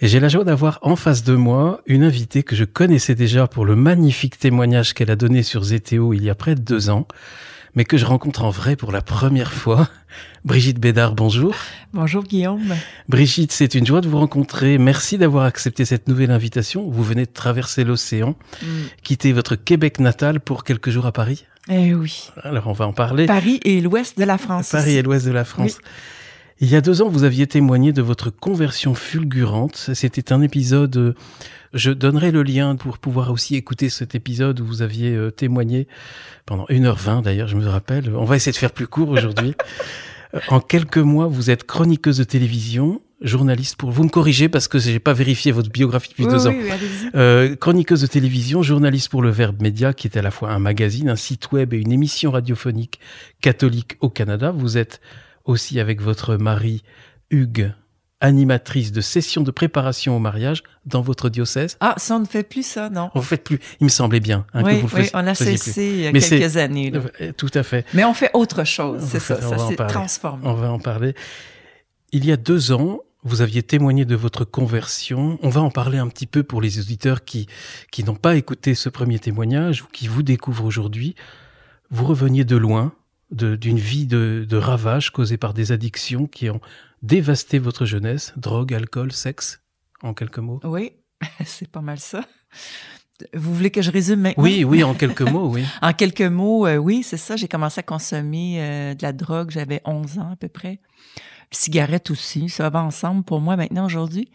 Et j'ai la joie d'avoir en face de moi une invitée que je connaissais déjà pour le magnifique témoignage qu'elle a donné sur ZTO il y a près de deux ans, mais que je rencontre en vrai pour la première fois. Brigitte Bédard, bonjour. Bonjour Guillaume. Brigitte, c'est une joie de vous rencontrer. Merci d'avoir accepté cette nouvelle invitation. Vous venez de traverser l'océan, mm. quitter votre Québec natal pour quelques jours à Paris. Eh oui. Alors on va en parler. Paris et l'ouest de la France. Paris et l'ouest de la France. Il y a deux ans, vous aviez témoigné de votre conversion fulgurante. C'était un épisode, euh, je donnerai le lien pour pouvoir aussi écouter cet épisode où vous aviez euh, témoigné pendant 1h20 d'ailleurs, je me rappelle. On va essayer de faire plus court aujourd'hui. Euh, en quelques mois, vous êtes chroniqueuse de télévision, journaliste pour vous me corrigez parce que j'ai pas vérifié votre biographie depuis deux ans. chroniqueuse de télévision, journaliste pour le Verbe Média, qui est à la fois un magazine, un site web et une émission radiophonique catholique au Canada. Vous êtes aussi avec votre mari Hugues, animatrice de sessions de préparation au mariage dans votre diocèse. Ah, ça ne fait plus ça, non On ne fait plus. Il me semblait bien hein, oui, oui, on a cessé il y a quelques années. Euh, tout à fait. Mais on fait autre chose, c'est ça, ça s'est transformé. On va en parler. Il y a deux ans, vous aviez témoigné de votre conversion. On va en parler un petit peu pour les auditeurs qui, qui n'ont pas écouté ce premier témoignage ou qui vous découvrent aujourd'hui. Vous reveniez de loin, d'une vie de, de ravages causés par des addictions qui ont dévasté votre jeunesse, drogue, alcool, sexe, en quelques mots Oui, c'est pas mal ça. Vous voulez que je résume maintenant? Oui, oui, en quelques mots, oui. en quelques mots, euh, oui, c'est ça. J'ai commencé à consommer euh, de la drogue, j'avais 11 ans à peu près. Cigarette aussi, ça va ensemble pour moi maintenant aujourd'hui.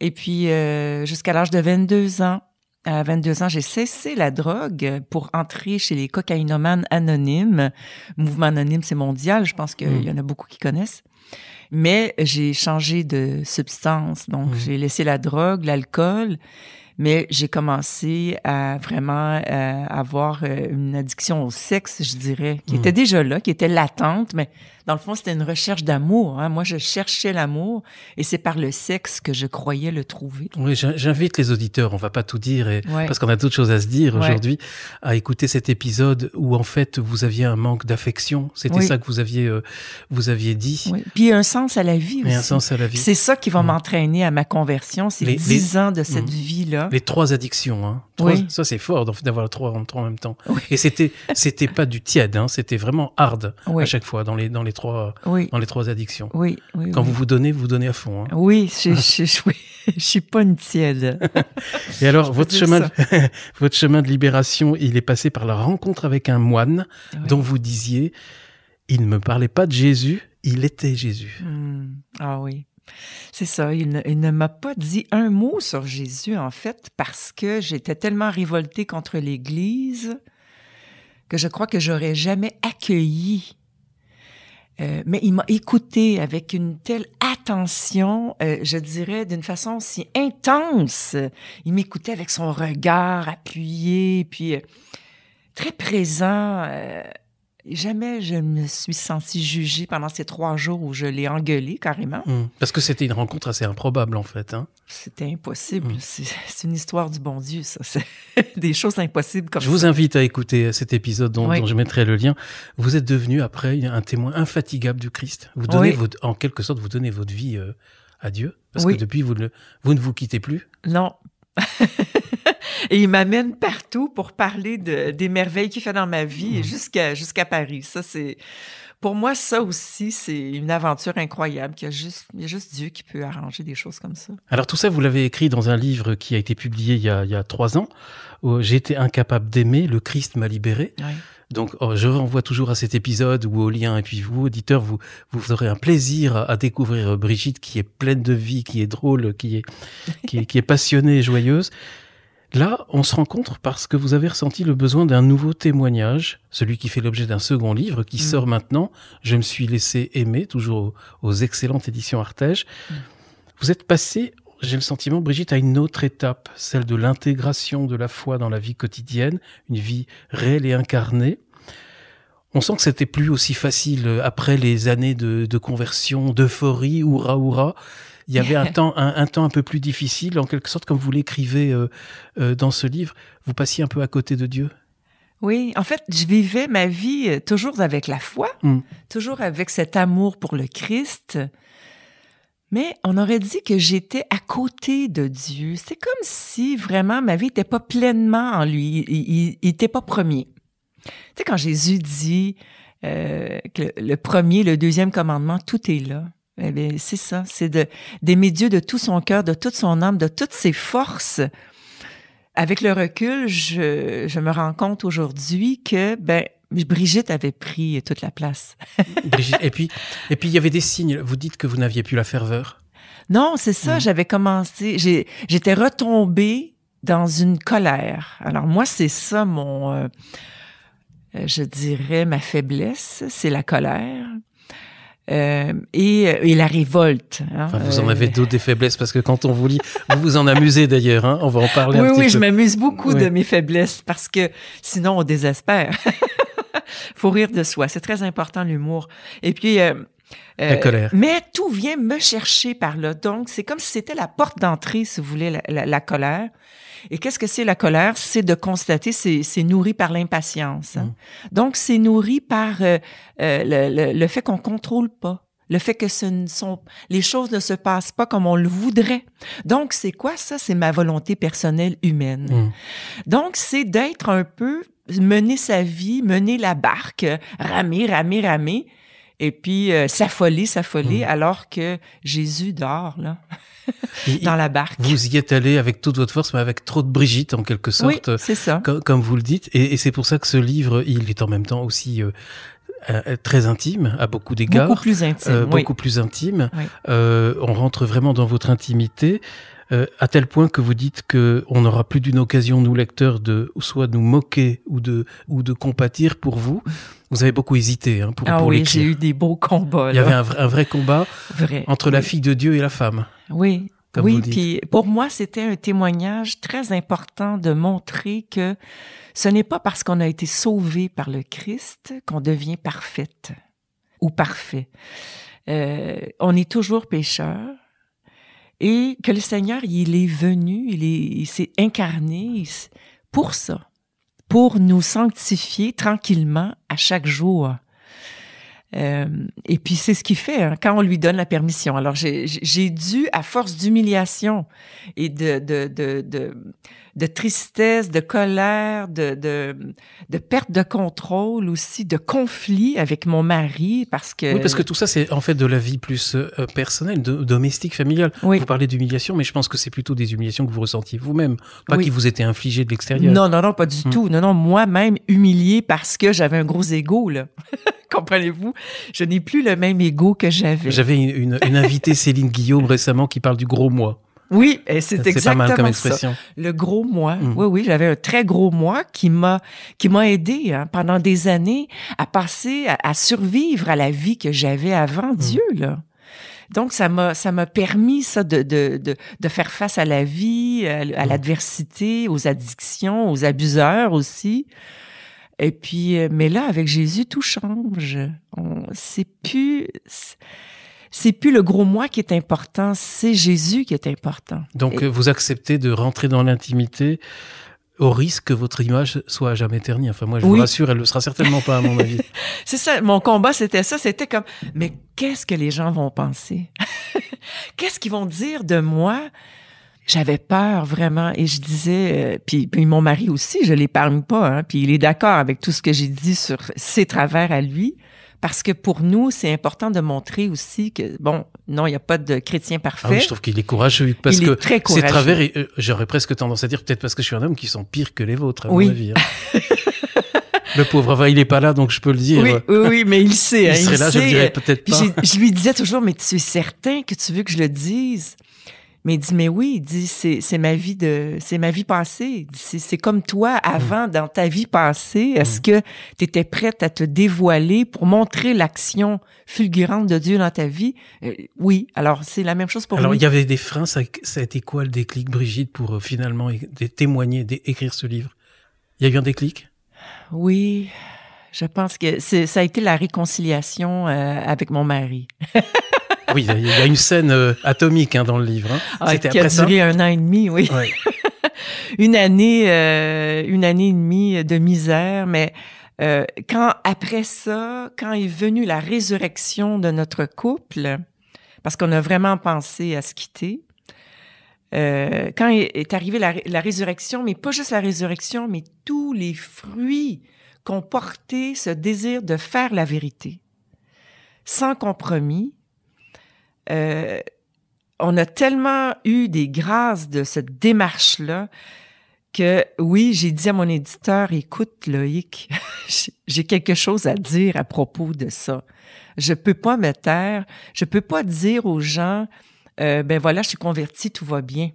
Et puis, euh, jusqu'à l'âge de 22 ans, à 22 ans, j'ai cessé la drogue pour entrer chez les cocaïnomanes anonymes. Mouvement anonyme, c'est mondial. Je pense qu'il y mm. en a beaucoup qui connaissent. Mais j'ai changé de substance. Donc, mm. j'ai laissé la drogue, l'alcool. Mais j'ai commencé à vraiment euh, avoir euh, une addiction au sexe, je dirais, qui mm. était déjà là, qui était latente, mais dans le fond, c'était une recherche d'amour. Hein. Moi, je cherchais l'amour et c'est par le sexe que je croyais le trouver. Oui, j'invite les auditeurs, on va pas tout dire et, parce qu'on a d'autres choses à se dire aujourd'hui, à écouter cet épisode où en fait vous aviez un manque d'affection. C'était ça que vous aviez, euh, vous aviez dit. Oui. Puis un sens à la vie aussi. un sens à la vie. C'est ça qui va mm. m'entraîner à ma conversion. C'est dix ans de cette mm. vie-là. Les trois addictions. Hein. oui. Ça, c'est fort d'avoir trois en, même temps. Et c'était, c'était pas du tiède, hein. c'était vraiment hard à chaque fois dans les, dans les trois, dans les trois addictions. Quand vous vous donnez, vous vous donnez à fond. Hein. Oui, je, ne suis pas une tiède. Et alors, votre chemin, de, votre chemin de libération, il est passé par la rencontre avec un moine dont vous disiez, il ne me parlait pas de Jésus, il était Jésus. Hmm. Ah oui. C'est ça, il ne, m'a pas dit un mot sur Jésus, en fait, parce que j'étais tellement révoltée contre l'Église que je crois que j'aurais jamais accueilli euh, mais il m'a écouté avec une telle attention, euh, je dirais d'une façon si intense. Il m'écoutait avec son regard appuyé, puis euh, très présent Jamais je me suis sentie jugée pendant ces trois jours où je l'ai engueulée carrément. Hmm. Parce que c'était une rencontre assez improbable en fait. Hein. C'était impossible. Hmm. C'est une histoire du bon Dieu, ça. C'est des choses impossibles comme Je vous invite à écouter euh, cet épisode dont, je mettrai le lien. Vous êtes devenu après un témoin infatigable du Christ. Vous donnez votre, en quelque sorte, vous donnez votre vie euh, à Dieu. Parce que depuis, vous ne vous quittez plus. Non. Et il m'amène partout pour parler de, des merveilles qu'il fait dans ma vie mmh. jusqu'à jusqu'à Paris. Ça, c'est pour moi, ça aussi, c'est une aventure incroyable. Il y, a juste, juste, Dieu qui peut arranger des choses comme ça. Alors tout ça, vous l'avez écrit dans un livre qui a été publié il y a, trois ans. J'étais incapable d'aimer, le Christ m'a libéré. Donc, oh, je renvoie toujours à cet épisode ou au lien. Et puis, vous, auditeurs, vous, vous aurez un plaisir à découvrir Brigitte qui est pleine de vie, qui est drôle, qui est, qui est, qui est passionnée et joyeuse. Là, on se rencontre parce que vous avez ressenti le besoin d'un nouveau témoignage, celui qui fait l'objet d'un second livre qui mm. sort maintenant. Je me suis laissé aimer, toujours aux, excellentes éditions Artege. Mm. Vous êtes passé, j'ai le sentiment, Brigitte, à une autre étape, celle de l'intégration de la foi dans la vie quotidienne, une vie réelle et incarnée. On sent que c'était plus aussi facile après les années de, de conversion, d'euphorie, hurrah, hurrah il y avait un temps un, temps un peu plus difficile, en quelque sorte, comme vous l'écrivez euh, euh, dans ce livre, vous passiez un peu à côté de Dieu. Oui, en fait, je vivais ma vie euh, toujours avec la foi, hmm. toujours avec cet amour pour le Christ. Mais on aurait dit que j'étais à côté de Dieu. C'est comme si vraiment ma vie n'était pas pleinement en lui. Il n'était pas premier. Tu sais, quand Jésus dit que le premier, le deuxième commandement, tout est là. Eh c'est ça, c'est d'aimer Dieu de tout son cœur, de toute son âme, de toutes ses forces. Avec le recul, je, me rends compte aujourd'hui que ben Brigitte avait pris toute la place. et puis et puis il y avait des signes. Vous dites que vous n'aviez plus la ferveur. Non, c'est ça. Mm. J'avais commencé. J'étais retombée dans une colère. Alors moi, c'est ça mon, euh, euh, je dirais, ma faiblesse, c'est la colère euh, et, euh, et, la révolte. Hein, vous euh, en avez d'autres des faiblesses parce que quand on vous lit, vous vous en amusez d'ailleurs. Hein, on va en parler oui, un petit peu. Oui, je m'amuse beaucoup de mes faiblesses parce que sinon on désespère. Faut rire de soi, c'est très important l'humour. Et puis euh, euh, la colère. Mais tout vient me chercher par là. Donc, c'est comme si c'était la porte d'entrée, si vous voulez, la colère. Et qu'est-ce que c'est la colère? C'est de constater, c'est nourri par l'impatience. Hein. Mm. Donc, c'est nourri par euh, euh, le, fait qu'on contrôle pas le fait que ce ne sont, les choses ne se passent pas comme on le voudrait. Donc, c'est quoi ça? C'est ma volonté personnelle humaine. Mm. Donc, c'est d'être un peu, mener sa vie, mener la barque, euh, ramer, ramer, ramer, et puis euh, sa folie, sa folie, hmm. alors que Jésus dort là, dans la barque. Vous y êtes allé avec toute votre force, mais avec trop de Brigitte en quelque sorte. Oui, c'est ça. comme, vous le dites, et, c'est pour ça que ce livre, il est en même temps aussi euh, euh, très intime à beaucoup d'égards. Beaucoup plus intime. Beaucoup plus intime. on rentre vraiment dans votre intimité. à tel point que vous dites que on n'aura plus d'une occasion, nous lecteurs, de soit de nous moquer ou de ou de compatir pour vous, vous avez beaucoup hésité hein, pour, ah pour oui, j'ai eu des beaux combats. Il y avait un, vrai combat entre la fille de Dieu et la femme. Oui, comme oui, puis pour moi, c'était un témoignage très important de montrer que ce n'est pas parce qu'on a été sauvé par le Christ qu'on devient parfaite ou parfait. Euh, on est toujours pécheur et que le Seigneur, il est venu, il s'est incarné pour ça, pour nous sanctifier tranquillement à chaque jour. Euh, et puis c'est ce qu'il fait hein, quand on lui donne la permission. Alors j'ai dû, à force d'humiliation et de, de, de de tristesse, de colère, de, de, perte de contrôle aussi, de conflit avec mon mari parce que... Oui, parce que tout ça, c'est en fait de la vie plus euh, personnelle, domestique, familiale. Vous parlez d'humiliation, mais je pense que c'est plutôt des humiliations que vous ressentiez vous-même, pas qui vous étaient infligées de l'extérieur. Non, non, non, pas du hmm. tout. Non, non, moi-même humiliée parce que j'avais un gros égo, là. comprenez-vous, je n'ai plus le même ego que j'avais. J'avais une invitée Céline Guillaume récemment qui parle du gros moi. Oui, et c'est exactement comme expression. ça. Le gros moi. Mm. Oui, oui, j'avais un très gros moi qui m'a qui m'a aidé hein, pendant des années à passer, à, survivre à la vie que j'avais avant mm. Dieu là. Donc ça m'a ça m'a permis ça de, de, de, de, faire face à la vie, à, mm. l'adversité, aux addictions, aux abuseurs aussi. Et puis euh, mais là avec Jésus tout change. On c'est plus c'est plus le gros moi qui est important, c'est Jésus qui est important. Donc vous acceptez de rentrer dans l'intimité au risque que votre image soit à jamais ternie. Enfin, moi, je vous rassure, elle ne le sera certainement pas, à mon avis. c'est ça, mon combat, c'était ça. C'était comme, mais qu'est-ce que les gens vont penser? qu'est-ce qu'ils vont dire de moi? J'avais peur vraiment et je disais, euh, puis, mon mari aussi, je l'épargne pas, hein, puis il est d'accord avec tout ce que j'ai dit sur ses travers à lui. Parce que pour nous, c'est important de montrer aussi que, bon, non, il n'y a pas de chrétien parfait. Ah oui, je trouve qu'il est courageux parce il que à travers, euh, j'aurais presque tendance à dire peut-être parce que je suis un homme qui sont pires que les vôtres, à oui. mon avis. Hein. Le pauvre, enfin, il n'est pas là, donc je peux le dire. Oui, mais il sait. il hein, serait là, je le dirais peut-être pas. je lui disais toujours, mais tu es certain que tu veux que je le dise? Mais il dit, mais oui, dit, c'est, c'est ma vie de, c'est ma vie passée. C'est, c'est comme toi, avant, mm. dans ta vie passée, mm. est-ce que tu étais prête à te dévoiler pour montrer l'action fulgurante de Dieu dans ta vie? Euh, oui. Alors, c'est la même chose pour Alors, il y avait des freins. Ça, a été quoi le déclic, Brigitte, pour euh, finalement témoigner, écrire ce livre? Il y a eu un déclic? Oui. Je pense que c'est, ça a été la réconciliation euh, avec mon mari. oui, il y a une scène euh, atomique hein, dans le livre. Hein. Ah, a duré un an et demi, oui. une année, euh, une année et demie de misère, mais euh, quand après ça, quand est venue la résurrection de notre couple, parce qu'on a vraiment pensé à se quitter. quand est arrivée la, la, résurrection, mais pas juste la résurrection, mais tous les fruits qu'ont porté ce désir de faire la vérité, sans compromis, euh, on a tellement eu des grâces de cette démarche-là que oui, j'ai dit à mon éditeur, écoute Loïc, j'ai quelque chose à dire à propos de ça. Je peux pas me taire, je peux pas dire aux gens, euh, ben voilà, je suis converti, tout va bien.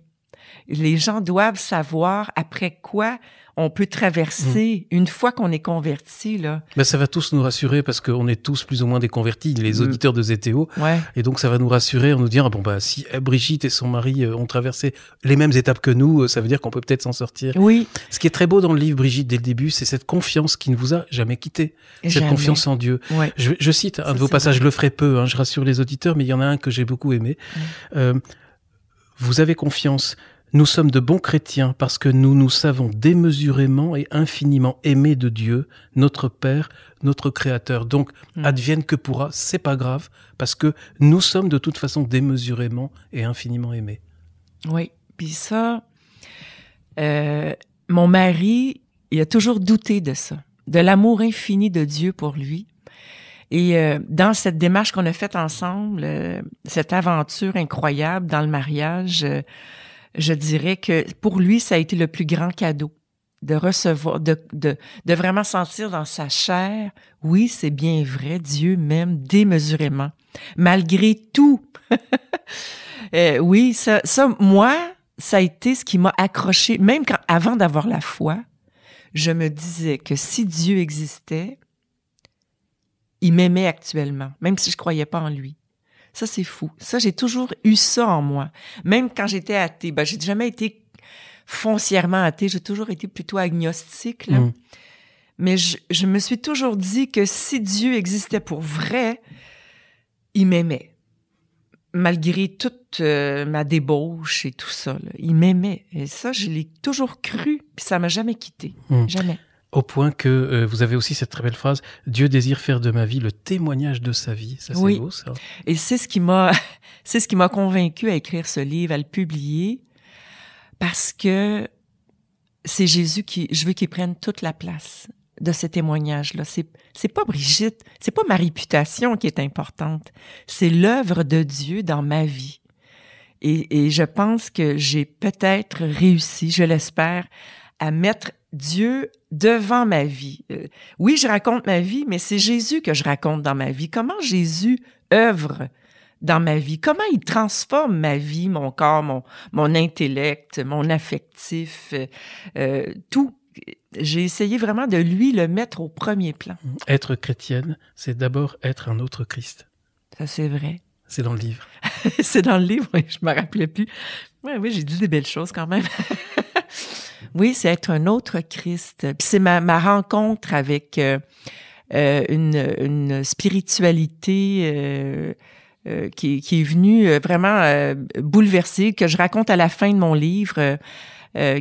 Les gens doivent savoir après quoi on peut traverser mm. une fois qu'on est converti. Là. ça va tous nous rassurer parce qu'on est tous plus ou moins des convertis, les mm. auditeurs de ZTO. Et donc ça va nous rassurer en nous dire, ah bon, bah, si Brigitte et son mari euh, ont traversé les mêmes étapes que nous, euh, ça veut dire qu'on peut peut-être s'en sortir. Oui. Ce qui est très beau dans le livre, Brigitte, dès le début, c'est cette confiance qui ne vous a jamais quitté. Cette confiance en Dieu. Je, cite un de vos passages, je le ferai peu, hein, je rassure les auditeurs, mais il y en a un que j'ai beaucoup aimé. Euh, vous avez confiance nous sommes de bons chrétiens parce que nous nous savons démesurément et infiniment aimés de Dieu, notre Père, notre Créateur. Donc, hmm. advienne que pourra, c'est pas grave, parce que nous sommes de toute façon démesurément et infiniment aimés. Oui, puis ça, euh, mon mari, il a toujours douté de ça, de l'amour infini de Dieu pour lui. Et euh, dans cette démarche qu'on a faite ensemble, euh, cette aventure incroyable dans le mariage, je dirais que pour lui, ça a été le plus grand cadeau de recevoir, de, vraiment sentir dans sa chair, oui, c'est bien vrai, Dieu m'aime démesurément, malgré tout. Euh, oui, ça, moi, ça a été ce qui m'a accroché, même avant d'avoir la foi, je me disais que si Dieu existait, il m'aimait actuellement, même si je croyais pas en lui. Ça, c'est fou. Ça, j'ai toujours eu ça en moi. Même quand j'étais athée, bah j'ai jamais été foncièrement athée. J'ai toujours été plutôt agnostique, mm. Mais je, me suis toujours dit que si Dieu existait pour vrai, il m'aimait. Malgré toute euh, ma débauche et tout ça, il m'aimait. Et ça, je l'ai toujours cru, puis ça m'a jamais quitté. Mm. Jamais au point que euh, vous avez aussi cette très belle phrase Dieu désire faire de ma vie le témoignage de sa vie. Ça, c'est beau, ça. Et c'est ce qui m'a, c'est ce qui m'a convaincu à écrire ce livre, à le publier, parce que c'est Jésus qui, je veux qu'il prenne toute la place de ce témoignage-là. C'est, c'est pas Brigitte, c'est pas ma réputation qui est importante. C'est l'œuvre de Dieu dans ma vie. Et, et je pense que j'ai peut-être réussi, je l'espère, à mettre Dieu devant ma vie. Euh, oui, je raconte ma vie, mais c'est Jésus que je raconte dans ma vie. Comment Jésus œuvre dans ma vie? Comment il transforme ma vie, mon corps, mon, intellect, mon affectif, euh, euh, tout. J'ai essayé vraiment de lui le mettre au premier plan. Mmh, être chrétienne, c'est d'abord être un autre Christ. Ça, c'est vrai. C'est dans le livre. c'est dans le livre, oui, je me rappelais plus. Oui, oui, j'ai dit des belles choses quand même. Oui, c'est être un autre Christ. Puis c'est ma, rencontre avec euh, euh, une, spiritualité euh, qui, est venue vraiment bouleverser, que je raconte à la fin de mon livre.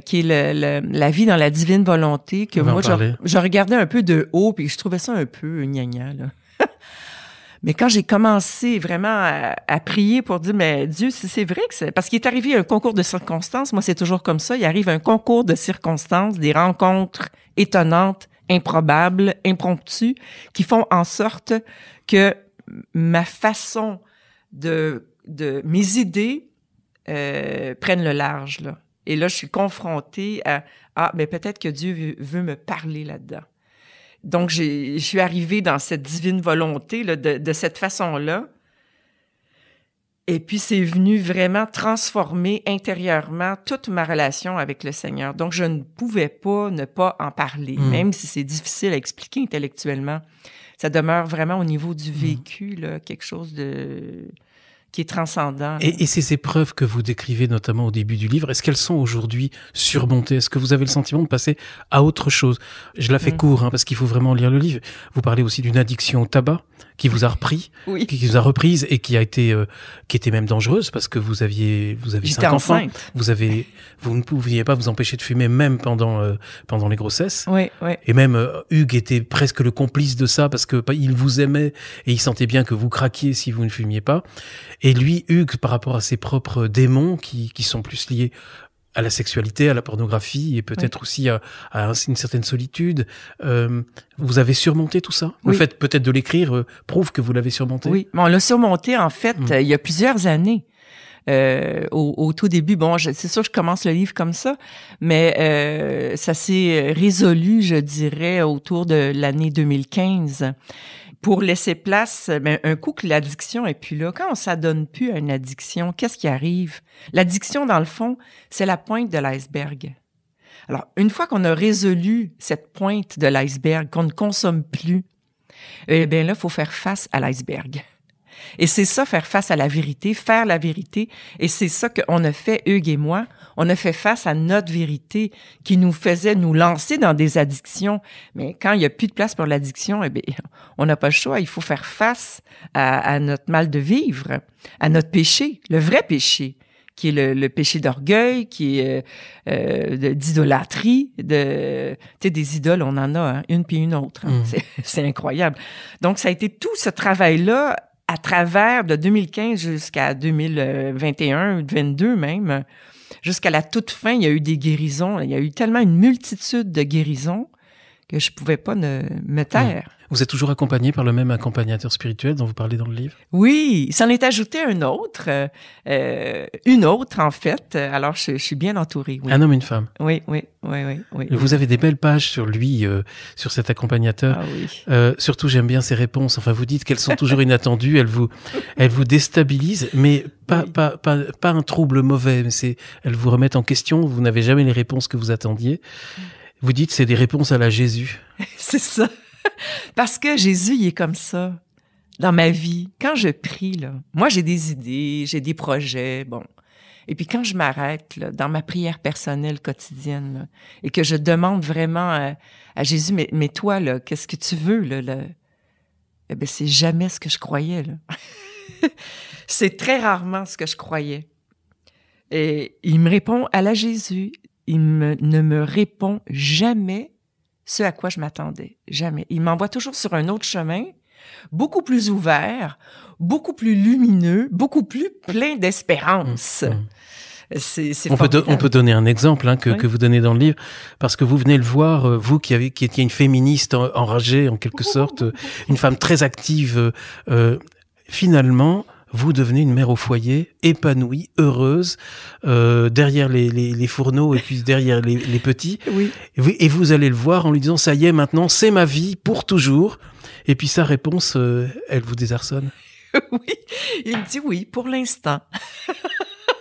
qui est le, la vie dans la divine volonté, que moi, je, regardais un peu de haut, puis je trouvais ça un peu gnagnant, là. Mais quand j'ai commencé vraiment à, prier pour dire, mais Dieu, si c'est vrai que c'est... Parce qu'il est arrivé un concours de circonstances, moi c'est toujours comme ça, il arrive un concours de circonstances, des rencontres étonnantes, improbables, impromptues, qui font en sorte que ma façon de... de mes idées euh, prennent le large. Là. Et là, je suis confrontée à, ah, mais peut-être que Dieu veut me parler là-dedans. Donc, je suis arrivée dans cette divine volonté de, cette façon-là. Et puis, c'est venu vraiment transformer intérieurement toute ma relation avec le Seigneur. Donc, je ne pouvais pas ne pas en parler, mm. même si c'est difficile à expliquer intellectuellement. Ça demeure vraiment au niveau du mm. vécu, là, quelque chose de qui est transcendant. Et, et, ces épreuves que vous décrivez notamment au début du livre, est-ce qu'elles sont aujourd'hui surmontées Est-ce que vous avez le sentiment de passer à autre chose Je la fais mm. court hein, parce qu'il faut vraiment lire le livre. Vous parlez aussi d'une addiction au tabac qui vous a repris, qui, vous a reprise et qui a été, euh, qui était même dangereuse parce que vous aviez, vous aviez cinq enfants, vous avez, vous ne pouviez pas vous empêcher de fumer même pendant euh, pendant les grossesses. Oui, oui. Et même euh, Hugues était presque le complice de ça parce que bah, il vous aimait et il sentait bien que vous craquiez si vous ne fumiez pas. Et lui, Hugues, par rapport à ses propres démons qui, qui sont plus liés à la sexualité, à la pornographie et peut-être aussi à, une certaine solitude. Euh, vous avez surmonté tout ça Le fait peut-être de l'écrire euh, prouve que vous l'avez surmonté. Oui, bon, on l'a surmonté en fait hmm. euh, il y a plusieurs années. Au, au, tout début, bon, c'est sûr, je commence le livre comme ça, mais ça s'est résolu, je dirais, autour de l'année 2015 pour laisser place, mais euh, ben, un coup que l'addiction est plus là, quand on s'adonne plus à une addiction, qu'est-ce qui arrive? L'addiction, dans le fond, c'est la pointe de l'iceberg. Alors, une fois qu'on a résolu cette pointe de l'iceberg, qu'on ne consomme plus, eh bien là, il faut faire face à l'iceberg. Et c'est ça, faire face à la vérité, faire la vérité. Et c'est ça qu'on a fait, Hugues et moi. On a fait face à notre vérité qui nous faisait nous lancer dans des addictions. Mais quand il n'y a plus de place pour l'addiction, eh bien, on n'a pas le choix. Il faut faire face à, notre mal de vivre, à notre péché, le vrai péché qui est le, péché d'orgueil, qui est euh, euh, d'idolâtrie, de tu sais des idoles, on en a hein, une puis une autre, hein. mmh. c'est incroyable. Donc ça a été tout ce travail là à travers de 2015 jusqu'à 2021, 22 même, jusqu'à la toute fin, il y a eu des guérisons. Il y a eu tellement une multitude de guérisons que je pouvais pas me taire. Vous êtes toujours accompagné par le même accompagnateur spirituel dont vous parlez dans le livre? Oui, s'en est ajouté un autre, euh, euh une autre en fait. Alors, je, suis bien entourée. Oui. Un homme, une femme. Oui, oui, oui, oui, oui. Vous avez des belles pages sur lui, euh, sur cet accompagnateur. Ah, oui. euh, surtout, j'aime bien ses réponses. Enfin, vous dites qu'elles sont toujours inattendues, elles vous, elles vous déstabilisent, mais pas, pas, pas, pas, un trouble mauvais. c'est, elles vous remettent en question. Vous n'avez jamais les réponses que vous attendiez. Mm. Vous dites, c'est des réponses à la Jésus. c'est ça. Parce que Jésus, il est comme ça dans ma vie. Quand je prie, là, moi, j'ai des idées, j'ai des projets, bon. Et puis quand je m'arrête dans ma prière personnelle quotidienne et que je demande vraiment à, Jésus, mais, mais toi, qu'est-ce que tu veux? Là, Eh ben c'est jamais ce que je croyais. c'est très rarement ce que je croyais. Et il me répond à la Jésus. Il ne me répond jamais ce à quoi je m'attendais. Jamais. Il m'envoie toujours sur un autre chemin, beaucoup plus ouvert, beaucoup plus lumineux, beaucoup plus plein d'espérance. Mm, mm. C'est on, peut donner un exemple hein, que, vous donnez dans le livre, parce que vous venez le voir, euh, vous qui, avez, qui étiez une féministe enragée en quelque sorte, euh, une femme très active. Euh, finalement, vous devenez une mère au foyer épanouie, heureuse, euh, derrière les, les, fourneaux et puis derrière les, les petits. Oui. Et, vous, allez le voir en lui disant, ça y est, maintenant, c'est ma vie pour toujours. Et puis sa réponse, euh, elle vous désarçonne. Oui, il dit oui, pour l'instant.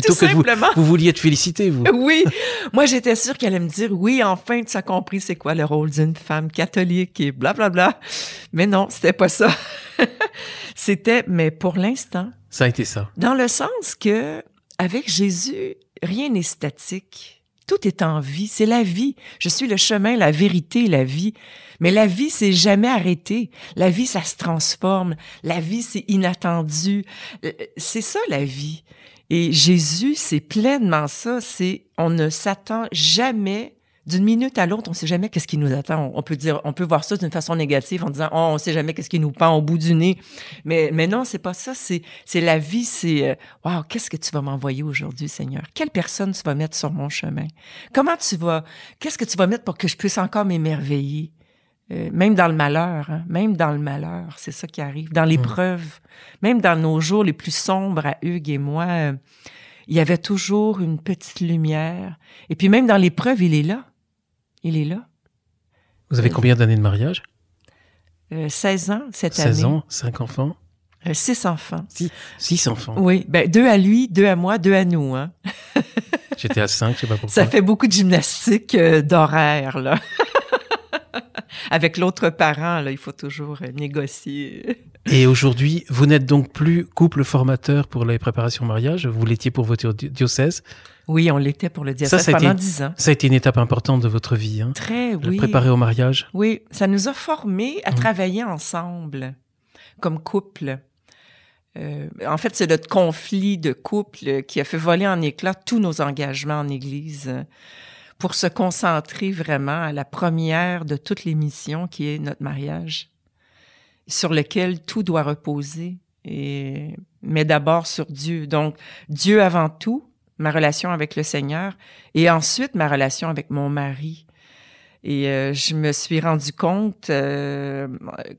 plutôt que vous, vous, vouliez te féliciter, vous. Oui. Moi, j'étais sûre qu'elle allait me dire, oui, enfin, tu as compris c'est quoi le rôle d'une femme catholique et blablabla. Bla, bla. Mais non, c'était pas ça. c'était, mais pour l'instant. Ça a été ça. Dans le sens que, avec Jésus, rien n'est statique. Tout est en vie. C'est la vie. Je suis le chemin, la vérité, la vie. Mais la vie, c'est jamais arrêté. La vie, ça se transforme. La vie, c'est inattendu. Euh, euh, c'est ça, la vie. Et Jésus, c'est pleinement ça, c'est on ne s'attend jamais d'une minute à l'autre, on ne sait jamais qu'est-ce qui nous attend. On peut dire, on peut voir ça d'une façon négative en disant, oh, on ne sait jamais qu'est-ce qui nous pend au bout du nez. Mais, mais non, c'est pas ça. C'est, c'est la vie. C'est, waouh, qu'est-ce que tu vas m'envoyer aujourd'hui, Seigneur? Quelle personne tu vas mettre sur mon chemin? Comment tu vas, qu'est-ce que tu vas mettre pour que je puisse encore m'émerveiller? Euh, même dans le malheur, hein, même dans le malheur, c'est ça qui arrive, dans l'épreuve, même dans nos jours les plus sombres à Hugues et moi, euh, il y avait toujours une petite lumière. Et puis même dans l'épreuve, il est là. Il est là. Vous avez euh, combien d'années de mariage 16 ans cette 16 année. 16 ans, 5 enfants 6 enfants. 6, enfants. Oui, ben, deux à lui, deux à moi, deux à nous. Hein. J'étais à 5, je sais pas pourquoi. Ça fait beaucoup de gymnastique d'horaire, là. Avec l'autre parent, là, il faut toujours euh, négocier. Et aujourd'hui, vous n'êtes donc plus couple formateur pour les préparations au mariage. Vous l'étiez pour votre diocèse. Oui, on l'était pour le diocèse ça, pendant dix ans. Ça a été une étape importante de votre vie. Hein, Très, oui. Préparer au mariage. Oui, ça nous a formés à mmh. travailler ensemble, comme couple. Euh, en fait, c'est notre conflit de couple qui a fait voler en éclats tous nos engagements en Église pour se concentrer vraiment à la première de toutes les missions qui est notre mariage, sur lequel tout doit reposer, et, mais d'abord sur Dieu. Donc, Dieu avant tout, ma relation avec le Seigneur, et ensuite ma relation avec mon mari. Et euh, je me suis rendu compte euh,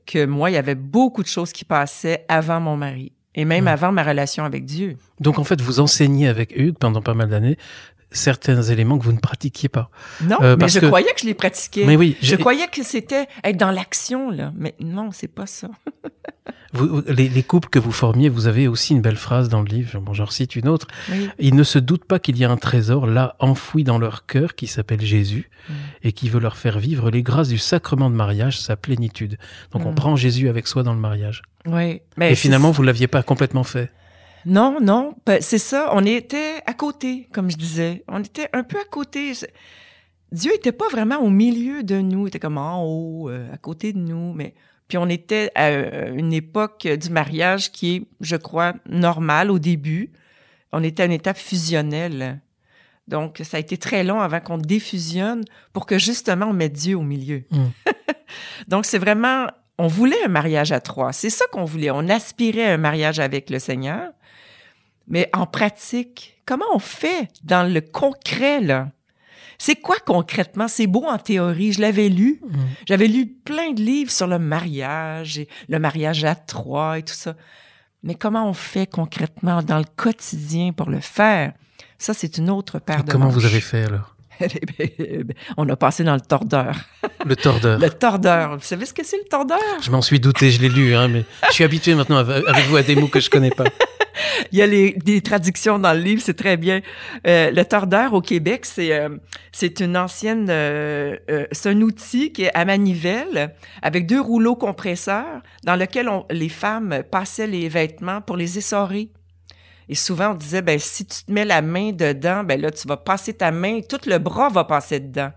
que moi, il y avait beaucoup de choses qui passaient avant mon mari et même mmh. avant ma relation avec Dieu. Donc en fait, vous enseignez avec Hugues pendant pas mal d'années certains éléments que vous ne pratiquiez pas. Non, euh, mais je croyais que je les pratiquais. Mais oui, je croyais que c'était être dans l'action là, mais non, c'est pas ça. les, couples que vous formiez, vous avez aussi une belle phrase dans le livre. Bon, j'en cite une autre. Ils ne se doutent pas qu'il y a un trésor là enfoui dans leur cœur qui s'appelle Jésus mm. et qui veut leur faire vivre les grâces du sacrement de mariage, sa plénitude. Donc on mm. prend Jésus avec soi dans le mariage. Oui. Mais et finalement, vous l'aviez pas complètement fait. Non, non, ben, c'est ça. On était à côté, comme je disais. On était un peu à côté. Dieu était pas vraiment au milieu de nous. Il était comme en haut, euh, à côté de nous. Mais puis on était à euh, une époque du mariage qui est, je crois, normale au début. On était à une étape fusionnelle. Donc, ça a été très long avant qu'on défusionne pour que justement on mette Dieu au milieu. Mmh. Donc, c'est vraiment, on voulait un mariage à trois. C'est ça qu'on voulait. On aspirait à un mariage avec le Seigneur. Mais en pratique, comment on fait dans le concret, là? C'est quoi concrètement? C'est beau en théorie. Je l'avais lu. Mm. J'avais lu plein de livres sur le mariage et le mariage à trois et tout ça. Mais comment on fait concrètement dans le quotidien pour le faire? Ça, c'est une autre paire Comment vous avez fait alors? on a passé dans le tordeur. Le tordeur. Le tordeur. Vous savez ce que c'est le tordeur? Je m'en suis douté, je l'ai lu, hein, mais je suis habitué maintenant avec vous à des mots que je connais pas. Il y a des traductions dans le livre, c'est très bien. Euh, le tordeur au Québec, c'est euh, une ancienne, euh, c'est un outil qui est à manivelle avec deux rouleaux compresseurs dans lequel les femmes passaient les vêtements pour les essorer. Et souvent, on disait, ben, si tu te mets la main dedans, ben là, tu vas passer ta main, tout le bras va passer dedans.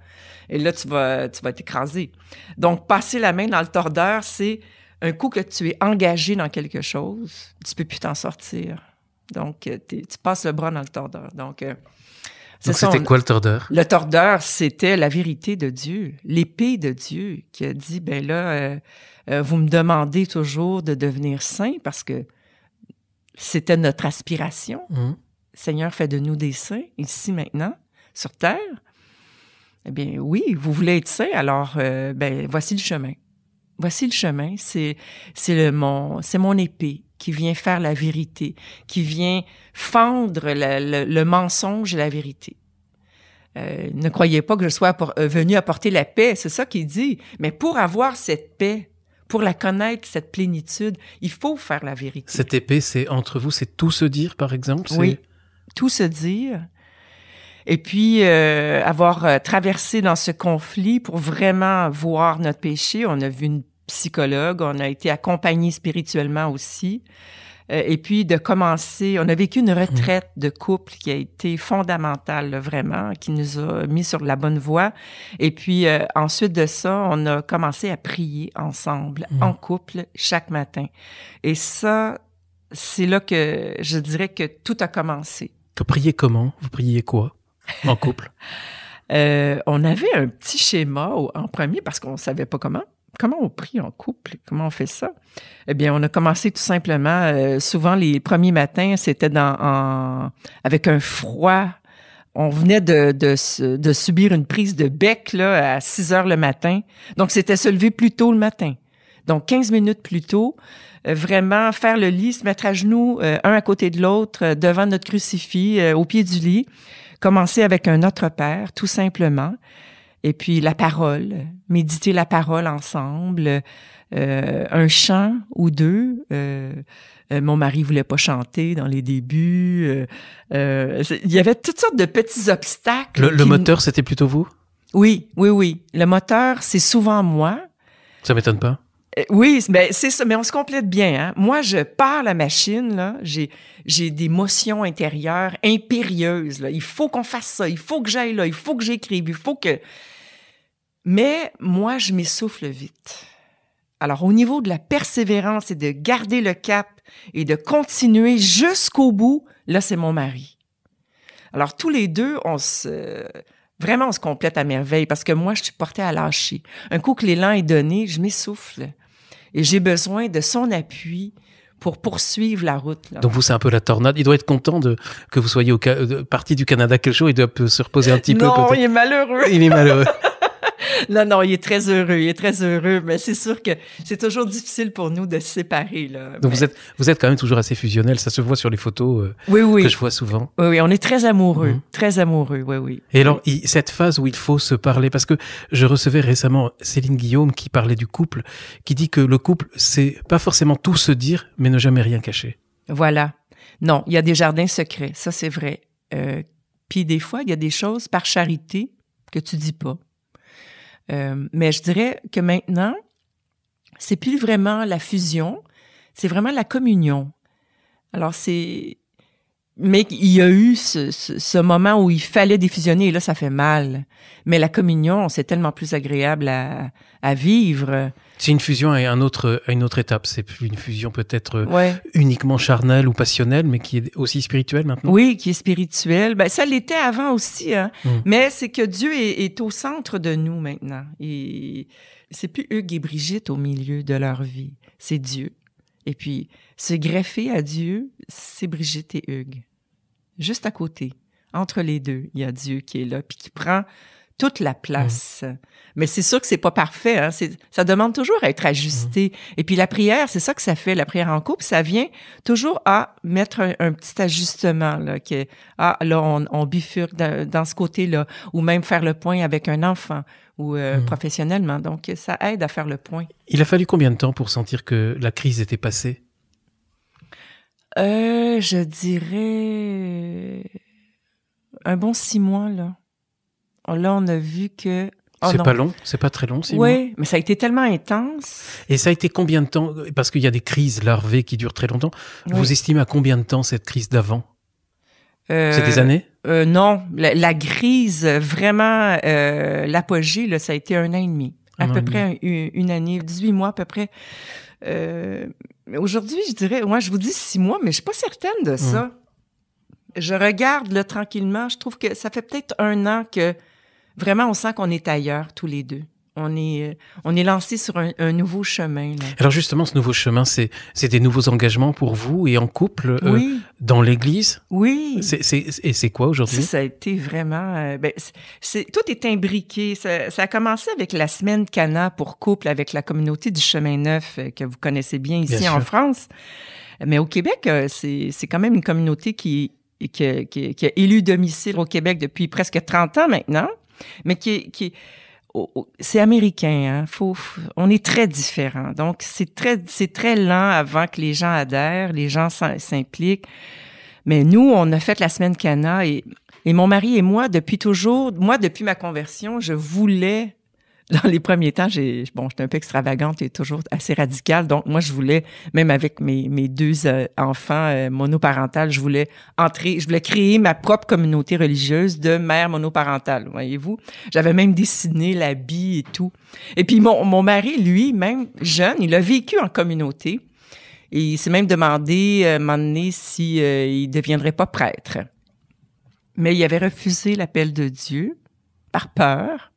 Et là, tu vas, tu vas t'écraser. Donc, passer la main dans le tordeur, c'est un coup que tu es engagé dans quelque chose, tu peux plus t'en sortir. Donc, euh, tu passes le bras dans le tordeur. Donc, euh, c'était quoi le tordeur? Le tordeur, c'était la vérité de Dieu, l'épée de Dieu qui a dit, ben là, euh, vous me demandez toujours de devenir saint parce que c'était notre aspiration. Mmh. Seigneur, fait de nous des saints, ici, maintenant, sur terre. Eh bien, oui, vous voulez être saint, alors, euh, ben, voici le chemin. Voici le chemin. C'est, c'est le, mon, c'est mon épée qui vient faire la vérité, qui vient fendre le, mensonge et la vérité. Euh, ne croyez pas que je sois euh, venu apporter la paix, c'est ça qu'il dit. Mais pour avoir cette paix, pour la connaître, cette plénitude, il faut faire la vérité. Cette épée, c'est entre vous, c'est tout se dire, par exemple? Oui, tout se dire. Et puis, euh, avoir euh, traversé dans ce conflit pour vraiment voir notre péché, on a vu une psychologue, on a été accompagné spirituellement aussi. Euh, et puis de commencer, on a vécu une mm. retraite de couple qui a été fondamentale, vraiment, qui nous a mis sur la bonne voie. Et puis euh, ensuite de ça, on a commencé à prier ensemble, mm. en couple, chaque matin. Et ça, c'est là que je dirais que tout a commencé. Vous priez comment? Vous priez quoi en couple? Euh, on avait un petit schéma en premier parce qu'on savait pas comment comment on prie en couple? Comment on fait ça? Eh bien, on a commencé tout simplement, euh, souvent les premiers matins, c'était dans, avec un froid. On venait de, subir une prise de bec là, à 6 heures le matin. Donc, c'était se lever plus tôt le matin. Donc, 15 minutes plus tôt, euh, vraiment faire le lit, se mettre à genoux, euh, un à côté de l'autre, devant notre crucifix, au pied du lit. Commencer avec un autre Père, tout simplement et puis la parole, méditer la parole ensemble, euh, un chant ou deux. Euh, euh mon mari voulait pas chanter dans les débuts. Euh, euh il y avait toutes sortes de petits obstacles. Le, moteur, c'était plutôt vous Oui, oui, oui. Le moteur, c'est souvent moi. Ça m'étonne pas. Euh, oui, mais ben, c'est ça, mais on se complète bien. Hein? Moi, je pars la machine, là. J'ai, j'ai des motions intérieures impérieuses. Là. Il faut qu'on fasse ça, il faut que j'aille là, il faut que j'écrive, il faut que. Mais moi, je m'essouffle vite. Alors, au niveau de la persévérance et de garder le cap et de continuer jusqu'au bout, là, c'est mon mari. Alors, tous les deux, on se, vraiment, on se complète à merveille parce que moi, je suis portée à lâcher. Un coup que l'élan est donné, je m'essouffle et j'ai besoin de son appui pour poursuivre la route. Donc vous, c'est un peu la tornade. Il doit être content de, que vous soyez au, euh, parti du Canada quelque chose. Il doit se reposer un petit euh, peu. Non, il est malheureux. Il est malheureux. non, non, il est très heureux, il est très heureux, mais c'est sûr que c'est toujours difficile pour nous de se séparer. Là. Donc vous, êtes, vous êtes quand même toujours assez fusionnel, ça se voit sur les photos euh, oui, oui. que je vois souvent. Oui, oui, on est très amoureux, mhm. très amoureux, oui, oui. Et alors, cette phase où il faut se parler, parce que je recevais récemment Céline Guillaume qui parlait du couple, qui dit que le couple, c'est pas forcément tout se dire, mais ne jamais rien cacher. Voilà. Non, il y a des jardins secrets, ça c'est vrai. Euh, puis des fois, il y a des choses par charité que tu dis pas. Euh, mais je dirais que maintenant, c'est plus vraiment la fusion, c'est vraiment la communion. Alors c'est mais il y a eu ce, moment où il fallait défusionner et là, ça fait mal. Mais la communion, c'est tellement plus agréable à, vivre. C'est une fusion à, un autre, une autre étape. C'est plus une fusion peut-être euh, uniquement charnelle ou passionnelle, mais qui est aussi spirituelle maintenant. Oui, qui est spirituelle. Ben, ça l'était avant aussi. Hein. Mm. Mais c'est que Dieu est, au centre de nous maintenant. Et c'est plus Hugues et Brigitte au milieu de leur vie. C'est Dieu. Et puis, se greffer à Dieu, c'est Brigitte et Hugues. Juste à côté, entre les deux, il y a Dieu qui est là, puis qui prend toute la place. Mais c'est sûr que c'est pas parfait. Hein? Ça demande toujours à être ajusté. Et puis la prière, c'est ça que ça fait. La prière en couple, ça vient toujours à mettre un, petit ajustement là, que ah là on, on bifurque dans, ce côté-là, ou même faire le point avec un enfant ou euh, mm. professionnellement. Donc ça aide à faire le point. Il a fallu combien de temps pour sentir que la crise était passée euh, je dirais un bon six mois, là. Oh, là, on a vu que. Oh, c'est pas long, c'est pas très long, six mois. Oui, mais ça a été tellement intense. Et ça a été combien de temps Parce qu'il y a des crises larvées qui durent très longtemps. Vous estimez à combien de temps cette crise d'avant euh, C'est des années euh, Non, la, crise, vraiment, l'apogée, ça a été un an et demi. À peu près une année, 18 mois à peu près. Mais aujourd'hui, je dirais, moi, je vous dis six mois, mais je suis pas certaine de ça. Hum. Je regarde le tranquillement. Je trouve que ça fait peut-être un an que vraiment on sent qu'on est ailleurs tous les deux on est, euh, on est lancé sur un, nouveau chemin. Alors justement, ce nouveau chemin, c'est des nouveaux engagements pour vous et en couple euh, dans l'Église. Oui. et c'est quoi aujourd'hui? Ça, a été vraiment... Euh, ben, c'est tout est imbriqué. Ça, a commencé avec la semaine Cana pour couple avec la communauté du Chemin Neuf que vous connaissez bien ici en France. Mais au Québec, c'est quand même une communauté qui, qui, a élu domicile au Québec depuis presque 30 ans maintenant mais qui, qui, c'est américain, hein? Faut, on est très différent, Donc, c'est très, c'est très lent avant que les gens adhèrent, les gens s'impliquent. Mais nous, on a fait la semaine Cana et mon mari et moi, depuis toujours, moi, depuis ma conversion, je voulais dans les premiers temps, j'ai, bon, j'étais un peu extravagante et toujours assez radicale. Donc, moi, je voulais, même avec mes, mes deux euh, enfants euh, monoparentales, je voulais entrer, je voulais créer ma propre communauté religieuse de mère monoparentale, voyez-vous. J'avais même dessiné l'habit et tout. Et puis, mon, mon mari, lui, même jeune, il a vécu en communauté. Et il s'est même demandé, euh, un moment donné, s'il euh, ne deviendrait pas prêtre. Mais il avait refusé l'appel de Dieu par peur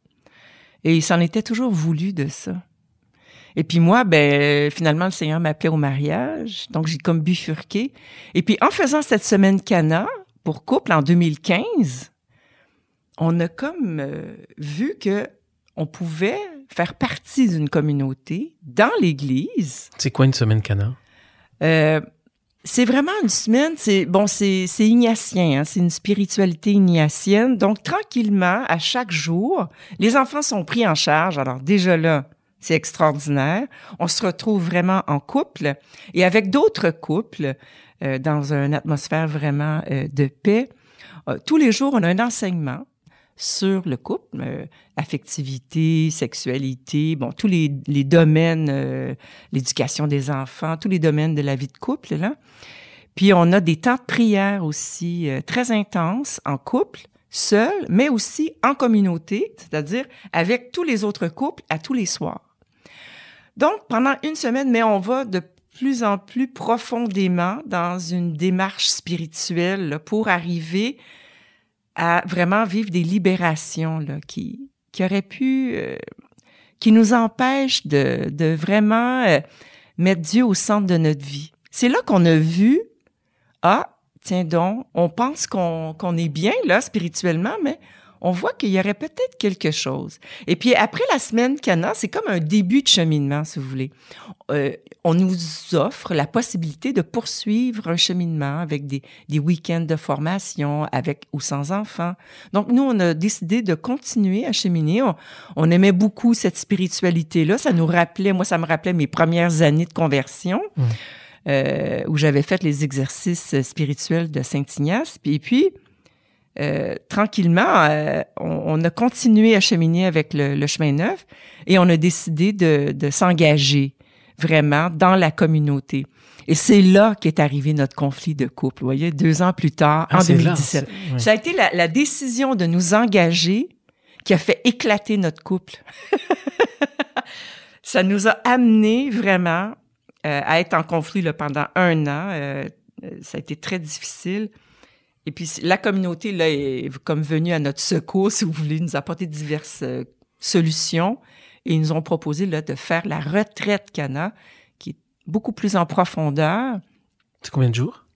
et il s'en était toujours voulu de ça. Et puis moi, ben finalement, le Seigneur m'appelait au mariage, donc j'ai comme bifurqué. Et puis en faisant cette semaine Cana pour couple en 2015, on a comme euh, vu que on pouvait faire partie d'une communauté dans l'Église. C'est quoi une semaine Cana euh, c'est vraiment une semaine, c'est bon, c'est ignatien, hein, c'est une spiritualité ignatienne. Donc tranquillement, à chaque jour, les enfants sont pris en charge. Alors déjà là, c'est extraordinaire. On se retrouve vraiment en couple et avec d'autres couples euh, dans une atmosphère vraiment euh, de paix. Euh, tous les jours, on a un enseignement sur le couple, euh, affectivité, sexualité, bon, tous les, domaines, euh, l'éducation des enfants, tous les domaines de la vie de couple, là. Puis on a des temps de prière aussi euh, très intenses en couple, seul, mais aussi en communauté, c'est-à-dire avec tous les autres couples à tous les soirs. Donc, pendant une semaine, mais on va de plus en plus profondément dans une démarche spirituelle pour arriver à vraiment vivre des libérations là, qui, qui auraient pu, euh, qui nous empêchent de, de vraiment euh, mettre Dieu au centre de notre vie. C'est là qu'on a vu, ah, tiens donc, on pense qu'on est bien là spirituellement, mais on voit qu'il y aurait peut-être quelque chose. Et puis après la semaine Cana, c'est comme un début de cheminement, si vous voulez. Euh, on nous offre la possibilité de poursuivre un cheminement avec des, week-ends de formation, avec ou sans enfants. Donc, nous, on a décidé de continuer à cheminer. On, aimait beaucoup cette spiritualité-là. Ça nous rappelait, moi, ça me rappelait mes premières années de conversion. Mmh. Euh, où j'avais fait les exercices spirituels de Saint Ignace. Et puis, euh, tranquillement, euh, on, a continué à cheminer avec le, chemin neuf et on a décidé de, de s'engager vraiment dans la communauté. Et c'est là qu'est arrivé notre conflit de couple, vous voyez, deux ans plus tard, ah, en 2017. Ça a été la, décision de nous engager qui a fait éclater notre couple. ça nous a amené vraiment euh, à être en conflit là, pendant un an. Euh, euh, ça a été très difficile. Et puis la communauté là est comme venue à notre secours, si vous voulez, nous apporter diverses solutions. Et ils nous ont proposé de faire la retraite Cana, qui est beaucoup plus en profondeur. C'est combien de jours?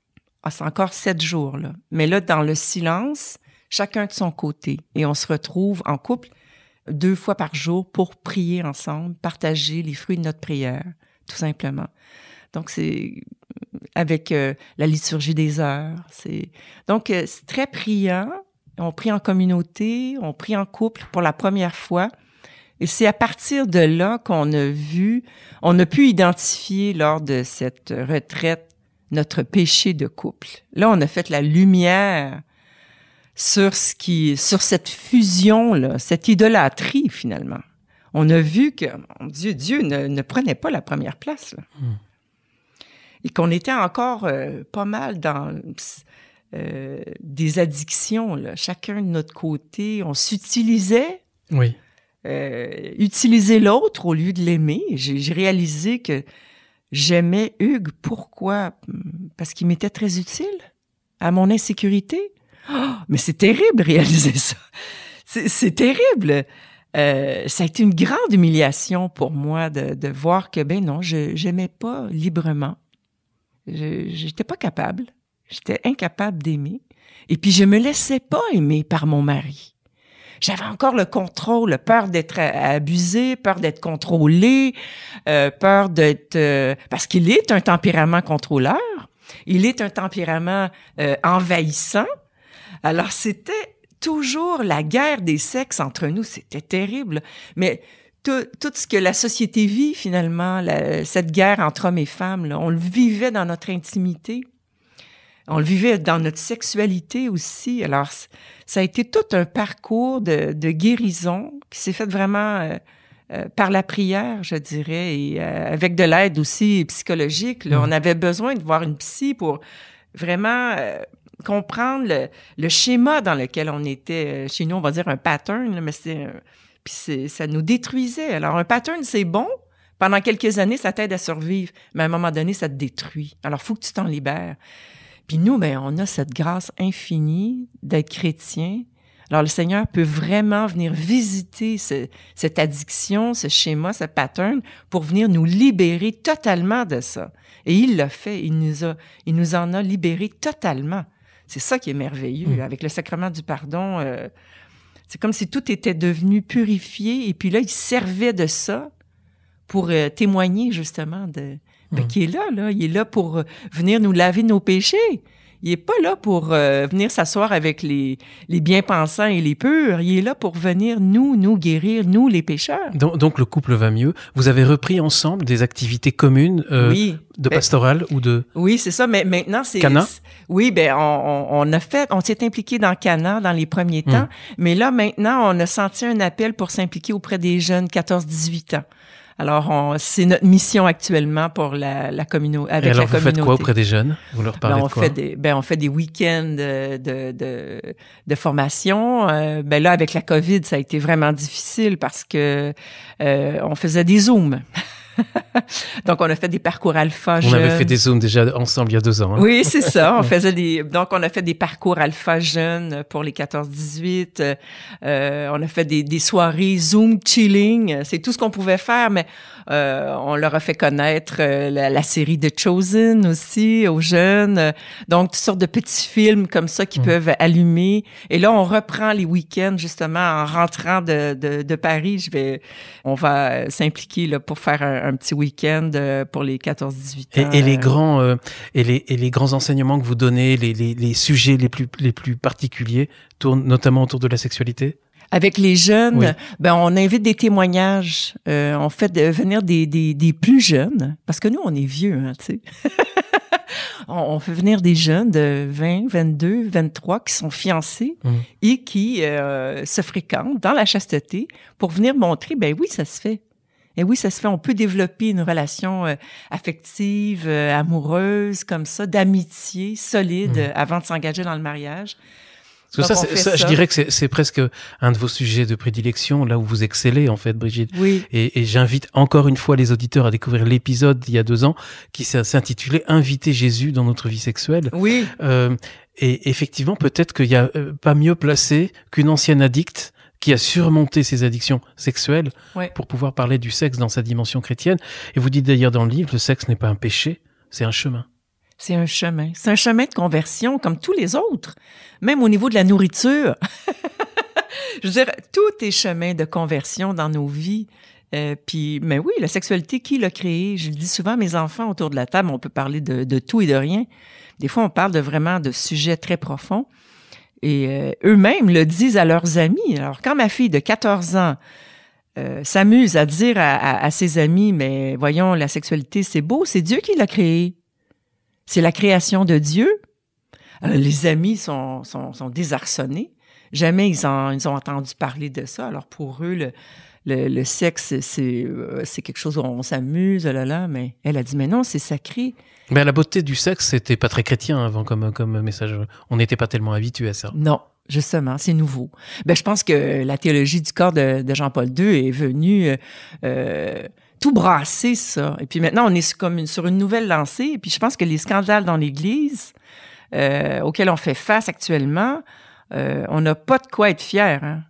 Ah, c'est encore sept jours, là. Mais là, dans le silence, chacun de son côté. Et on se retrouve en couple deux fois par jour pour prier ensemble, partager les fruits de notre prière, tout simplement. Donc, c'est euh, avec euh, la liturgie des heures. C'est Donc, euh, c'est très priant. On prie en communauté, on prie en couple pour la première fois. Et c'est à partir de là qu'on a vu, on a pu identifier lors de cette retraite notre péché de couple. Là, on a fait la lumière sur ce qui, sur cette fusion cette idolâtrie finalement. On a vu que Dieu, Dieu ne, prenait pas la première place là. Hmm. et qu'on était encore euh, pas mal dans euh, des addictions Chacun de notre côté, on s'utilisait. Oui. Euh, utiliser l'autre au lieu de l'aimer. J'ai réalisé que j'aimais Hugues. Pourquoi? Parce qu'il m'était très utile à mon insécurité. Oh, mais c'est terrible réaliser ça. C'est terrible. Euh, ça a été une grande humiliation pour moi de, de voir que, ben non, je n'aimais pas librement. Je n'étais pas capable. J'étais incapable d'aimer. Et puis, je me laissais pas aimer par mon mari. J'avais encore le contrôle, peur d'être abusé, peur d'être contrôlé, euh, peur d'être... Euh, parce qu'il est un tempérament contrôleur, il est un tempérament euh, envahissant. Alors c'était toujours la guerre des sexes entre nous, c'était terrible. Mais tout, ce que la société vit finalement, cette guerre entre hommes et femmes, on le vivait dans notre intimité on le vivait dans notre sexualité aussi. Alors, ça a été tout un parcours de, guérison qui s'est fait vraiment euh, euh, par la prière, je dirais, et euh, avec de l'aide aussi psychologique. Mmh. On avait besoin de voir une psy pour vraiment comprendre le, schéma dans lequel on était. Chez nous, on va dire un pattern, mais c'est... ça nous détruisait. Alors, un pattern, c'est bon, pendant quelques années, ça t'aide à survivre, mais à un moment donné, ça te détruit. Alors, faut que tu t'en libères. Puis nous, ben, on a cette grâce infinie d'être chrétien. Alors le Seigneur peut vraiment venir visiter cette addiction, ce schéma, ce pattern, pour venir nous libérer totalement de ça. Et il l'a fait, il nous, a, il nous en a libérés totalement. C'est ça qui est merveilleux. Mm. Avec le sacrement du pardon, euh, c'est comme si tout était devenu purifié, et puis là, il servait de ça pour euh, témoigner justement de, Mm. qui est là, là. Il est là pour euh, venir nous laver nos péchés. Il n'est pas là pour euh, venir s'asseoir avec les, les bien-pensants et les purs. Il est là pour venir nous, nous guérir, nous, les pécheurs. Donc, donc le couple va mieux. Vous avez repris ensemble des activités communes euh, de ben, pastoral ou de... Oui, c'est ça. Mais maintenant, c'est... Cana? Oui, ben, on, a fait... On s'est impliqué dans Cana dans les premiers mm. temps. Mais là, maintenant, on a senti un appel pour s'impliquer auprès des jeunes 14-18 ans. Alors, c'est notre mission actuellement pour la, la communauté. alors, vous faites quoi auprès des jeunes Vous leur parlez ben, on de quoi? fait des, ben, On fait des week-ends de, de, formation. Euh, ben là, avec la COVID, ça a été vraiment difficile parce que euh, on faisait des zooms. donc, on a fait des parcours alpha jeunes. On avait fait des Zooms déjà ensemble il y a deux ans. Hein. Oui, c'est ça. On faisait des, donc, on a fait des parcours alpha jeunes pour les 14-18. Euh, on a fait des, des soirées Zoom chilling. C'est tout ce qu'on pouvait faire, mais euh, on leur a fait connaître euh, la, série de Chosen aussi aux jeunes. Donc, toutes sortes de petits films comme ça qui mm. peuvent allumer. Et là, on reprend les week-ends justement en rentrant de, de, Paris. Je vais, on va euh, s'impliquer là pour faire un, petit week-end pour les 14-18 ans. Et, les grands et, les, et les grands enseignements que vous donnez, les, les, les sujets les plus les plus particuliers tournent notamment autour de la sexualité avec les jeunes, ben on invite des témoignages, euh, on fait venir des, des, plus jeunes, parce que nous, on est vieux, hein, tu sais. on, fait venir des jeunes de 20, 22, 23 qui sont fiancés hum. et qui euh, se fréquentent dans la chasteté pour venir montrer, ben oui, ça se fait. Et oui, ça se fait. On peut développer une relation euh, affective, amoureuse, comme ça, d'amitié solide hum. avant de s'engager dans le mariage. Parce que ça, je dirais que c'est presque un de vos sujets de prédilection, là où vous excellez en fait, Brigitte. Oui. Et, j'invite encore une fois les auditeurs à découvrir l'épisode il y a deux ans qui s'intitulait Inviter Jésus dans notre vie sexuelle. Oui. Euh, et effectivement, peut-être qu'il n'y a euh, pas mieux placé qu'une ancienne addicte qui a surmonté ses addictions sexuelles pour pouvoir parler du sexe dans sa dimension chrétienne. Et vous dites d'ailleurs dans le livre, le sexe n'est pas un péché, c'est un chemin. C'est un chemin. C'est un chemin de conversion comme tous les autres, même au niveau de la nourriture. Je veux dire, tout est chemin de conversion dans nos vies. Euh, puis, mais oui, la sexualité, qui l'a créée? Je le dis souvent à mes enfants autour de la table, on peut parler de, tout et de rien. Des fois, on parle de vraiment de sujets très profonds. Et euh, eux-mêmes le disent à leurs amis. Alors, quand ma fille de 14 ans euh, s'amuse à dire à, à, ses amis, mais voyons, la sexualité, c'est beau, c'est Dieu qui l'a créée. C'est la création de Dieu. Euh, les amis sont, désarçonnés. Jamais ils, n'ont ils ont entendu parler de ça. Alors pour eux, le, sexe, c'est euh, c'est quelque chose où on s'amuse, là là, mais elle a dit, mais non, c'est sacré. Mais la beauté du sexe, c'était pas très chrétien avant hein, comme, comme message. On n'était pas tellement habitué à ça. Non, justement, c'est nouveau. Ben, je pense que la théologie du corps de, Jean-Paul II est venue... Euh, euh tout brassé, ça. Et puis maintenant, on est comme sur une nouvelle lancée. Et puis je pense que les scandales dans l'Église euh, auxquels on fait face actuellement, euh, on n'a pas de quoi être fier. Hein.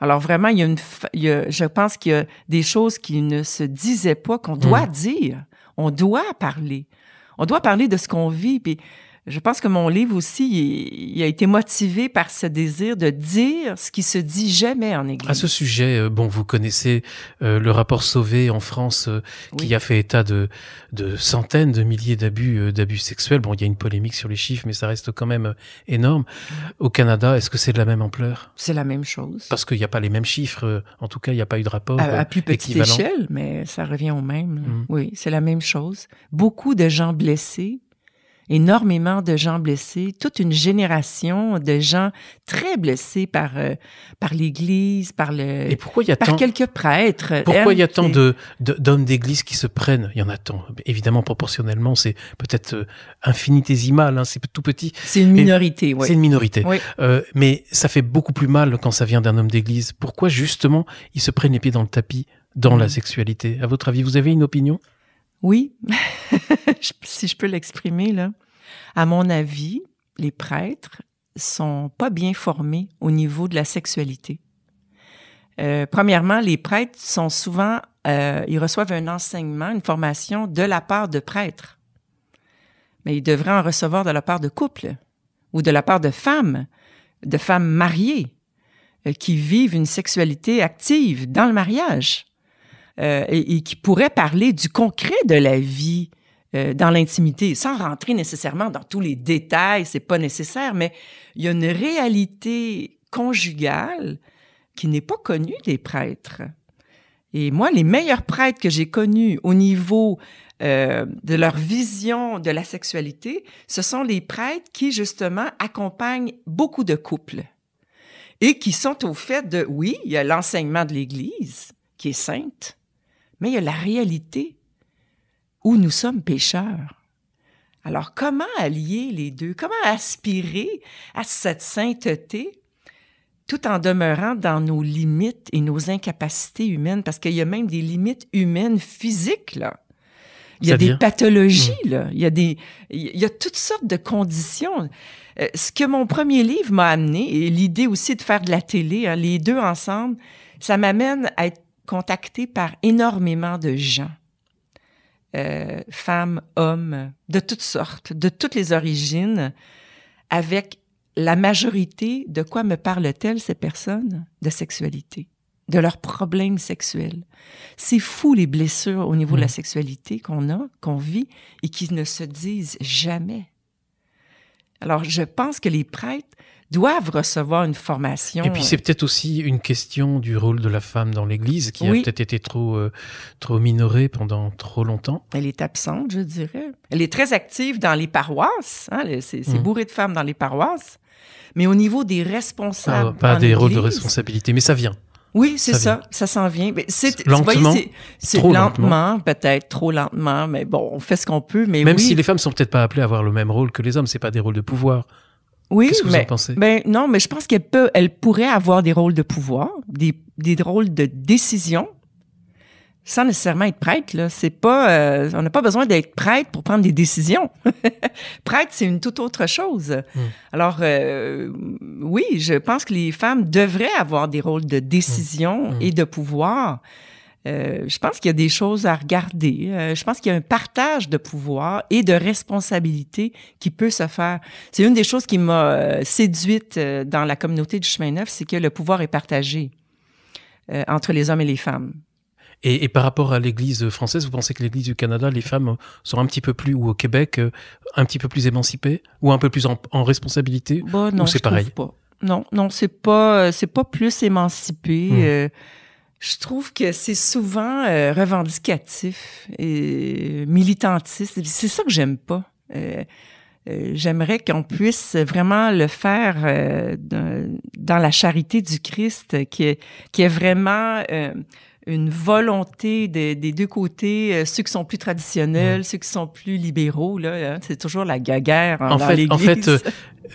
Alors vraiment, il y a une, je pense qu'il y a des choses qui ne se disaient pas qu'on doit mmh. dire. On doit parler. On doit parler de ce qu'on vit je pense que mon livre aussi, il, a été motivé par ce désir de dire ce qui se dit jamais en Église. À ce sujet, euh, bon, vous connaissez euh, le rapport Sauvé en France euh, qui a fait état de, de centaines de milliers d'abus d'abus sexuels. Bon, il y a une polémique sur les chiffres, mais ça reste quand même énorme. Mm. Au Canada, est-ce que c'est de la même ampleur C'est la même chose. Parce qu'il n'y a pas les mêmes chiffres. En tout cas, il n'y a pas eu de rapport. À, plus petite échelle, mais ça revient au même. Mm. Oui, c'est la même chose. Beaucoup de gens blessés énormément de gens blessés, toute une génération de gens très blessés par, euh, par l'Église, par le. Et pourquoi y a par quelques prêtres. Pourquoi il y a tant de, d'hommes d'Église qui se prennent Il y en a tant. Évidemment, proportionnellement, c'est peut-être euh, infinitésimal, hein, c'est tout petit. C'est une minorité, C'est une minorité. Euh, mais ça fait beaucoup plus mal quand ça vient d'un homme d'Église. Pourquoi justement ils se prennent les pieds dans le tapis dans mmh. la sexualité À votre avis, vous avez une opinion oui, si je peux l'exprimer, là. À mon avis, les prêtres sont pas bien formés au niveau de la sexualité. Euh, premièrement, les prêtres sont souvent, euh, ils reçoivent un enseignement, une formation de la part de prêtres. Mais ils devraient en recevoir de la part de couples ou de la part de femmes, de femmes mariées euh, qui vivent une sexualité active dans le mariage. Euh, et, qui pourrait parler du concret de la vie euh, dans l'intimité, sans rentrer nécessairement dans tous les détails, c'est pas nécessaire, mais il y a une réalité conjugale qui n'est pas connue des prêtres. Et moi, les meilleurs prêtres que j'ai connus au niveau euh, de leur vision de la sexualité, ce sont les prêtres qui, justement, accompagnent beaucoup de couples et qui sont au fait de, oui, il y a l'enseignement de l'Église qui est sainte, mais il y a la réalité où nous sommes pécheurs. Alors comment allier les deux? Comment aspirer à cette sainteté tout en demeurant dans nos limites et nos incapacités humaines? Parce qu'il y a même des limites humaines physiques, là. Il y a des pathologies, mm. là. Il y a des, il y a toutes sortes de conditions. Euh, ce que mon premier livre m'a amené, et l'idée aussi de faire de la télé, hein, les deux ensemble, ça m'amène à être Contacté par énormément de gens, euh, femmes, hommes, de toutes sortes, de toutes les origines, avec la majorité de quoi me parlent-elles ces personnes De sexualité, de leurs problèmes sexuels. C'est fou les blessures au niveau de la mmh. sexualité qu'on a, qu'on vit et qui ne se disent jamais. Alors, je pense que les prêtres doivent recevoir une formation. Et puis euh, c'est peut-être aussi une question du rôle de la femme dans l'Église qui a peut-être été trop, euh, trop minorée pendant trop longtemps. Elle est absente, je dirais. Elle est très active dans les paroisses. Hein, c'est mm. bourré de femmes dans les paroisses. Mais au niveau des responsables. Ah, pas des rôles de responsabilité, mais ça vient. Oui, c'est ça, ça, s'en vient. Mais c'est lentement, c'est lentement, peut-être trop lentement, mais bon, on fait ce qu'on peut. Mais même si les femmes sont peut-être pas appelées à avoir le même rôle que les hommes, c'est pas des rôles de pouvoir. Oui, Qu'est-ce mais, en pensez ben non, mais je pense qu'elle peut, elle pourrait avoir des rôles de pouvoir, des, des rôles de décision, sans nécessairement être prête. Là. C'est pas, euh, on n'a pas besoin d'être prête pour prendre des décisions. Prête, c'est une toute autre chose. Hmm. Alors, euh, oui, je pense que les femmes devraient avoir des rôles de décision hmm. Hmm. et de pouvoir. Euh, je pense qu'il y a des choses à regarder. je pense qu'il y a un partage de pouvoir et de responsabilité qui peut se faire. C'est une des choses qui m'a séduite dans la communauté du chemin neuf, c'est que le pouvoir est partagé entre les hommes et les femmes. Et, par rapport à l'Église française, vous pensez que l'Église du Canada, les femmes sont un petit peu plus, ou au Québec, euh, un petit peu plus émancipées, ou un peu plus en, responsabilité bah, non, c'est pareil Non, non, c'est pas, euh, c'est pas plus émancipé. Hmm. Euh, je trouve que c'est souvent revendicatif et militantiste. C'est ça que j'aime pas. J'aimerais qu'on puisse vraiment le faire dans la charité du Christ, qui qui est vraiment une volonté des, deux côtés, euh, ceux qui sont plus traditionnels, mm. ceux qui sont plus libéraux. Là, hein. c'est toujours la guerre en, fait, En fait, euh,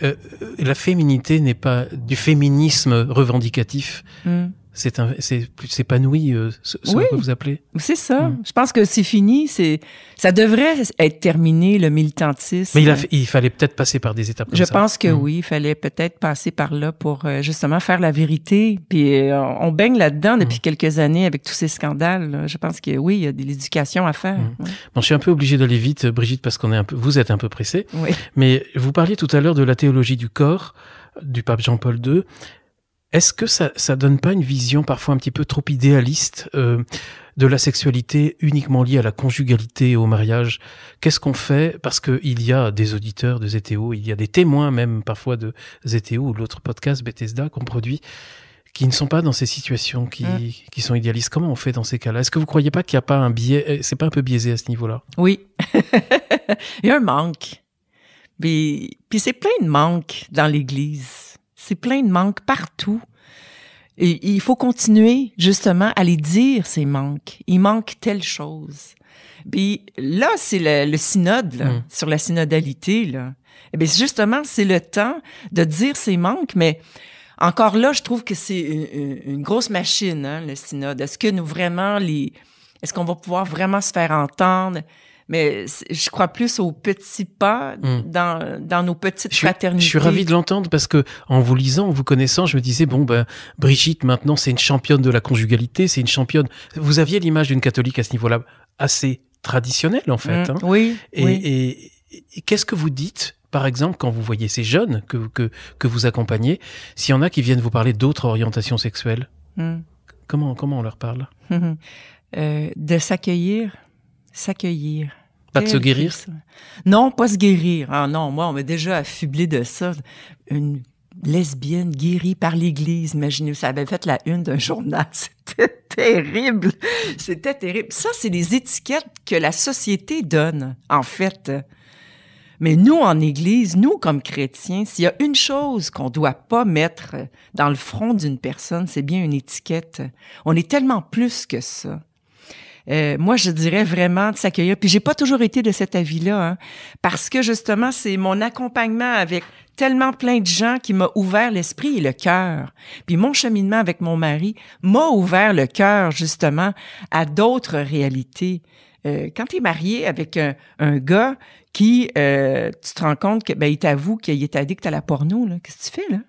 euh, la féminité n'est pas du féminisme revendicatif. Mm c'est plus s'épanouit euh, ce, oui, que vous appelez. C'est ça. Hmm. Je pense que c'est fini, c'est ça devrait être terminé le militantisme. Mais il, a, fallait peut-être passer par des étapes. Comme Je pense que hmm. oui, il fallait peut-être passer par là pour euh, justement faire la vérité. Puis euh, on, baigne là-dedans depuis hmm. quelques années avec tous ces scandales. Je pense que oui, il y a de l'éducation à faire. Bon, je suis un peu obligé d'aller vite, Brigitte, parce qu'on est un peu, vous êtes un peu pressé. Mais vous parliez tout à l'heure de la théologie du corps du pape Jean-Paul II. Est-ce que ça, ça donne pas une vision parfois un petit peu trop idéaliste euh, de la sexualité uniquement liée à la conjugalité et au mariage Qu'est-ce qu'on fait Parce qu'il y a des auditeurs de ZTO, il y a des témoins même parfois de ZTO ou l'autre podcast Bethesda qu'on produit qui ne sont pas dans ces situations, qui, mm. qui sont idéalistes. Comment on fait dans ces cas-là Est-ce que vous croyez pas qu'il n'y a pas un biais eh, C'est pas un peu biaisé à ce niveau-là Oui, il y a un manque. Puis, puis c'est plein de manques dans l'Église. C'est plein de manques partout. Et il faut continuer justement à les dire ces manques. Il manque telle chose. Puis là, c'est le, synode là, mm. sur la synodalité là. et eh bien, justement, c'est le temps de dire ces manques, mais encore là, je trouve que c'est une, une, grosse machine, hein, le synode. Est-ce que nous vraiment les, est-ce qu'on va pouvoir vraiment se faire entendre? mais je crois plus aux petits pas hmm. dans, dans, nos petites je, fraternités. Je suis ravi de l'entendre parce que en vous lisant, en vous connaissant, je me disais bon ben Brigitte maintenant c'est une championne de la conjugalité, c'est une championne. Vous aviez l'image d'une catholique à ce niveau-là assez traditionnelle en fait. Hmm. Hein. Oui. Et, et, qu'est-ce que vous dites par exemple, quand vous voyez ces jeunes que, que, que vous accompagnez, s'il y en a qui viennent vous parler d'autres orientations sexuelles, hmm. comment, comment on leur parle euh, De s'accueillir, s'accueillir. Pas de se guérir? Non, pas se guérir. Ah non, moi, on m'a déjà affublé de ça. Une lesbienne guérie par l'Église. Imaginez, ça avait fait la une d'un journal. C'était terrible. C'était terrible. Ça, c'est les étiquettes que la société donne, en fait. Mais nous, en Église, nous, comme chrétiens, s'il y a une chose qu'on ne doit pas mettre dans le front d'une personne, c'est bien une étiquette. On est tellement plus que ça. Euh, moi, je dirais vraiment de s'accueillir. Puis j'ai pas toujours été de cet avis-là, hein, parce que justement, c'est mon accompagnement avec tellement plein de gens qui m'a ouvert l'esprit et le cœur. Puis mon cheminement avec mon mari m'a ouvert le cœur justement à d'autres réalités. Euh, quand tu es marié avec un, gars qui, euh, tu te rends compte que ben, il t'avoue qu'il est addict à la porno, qu'est-ce que tu fais là?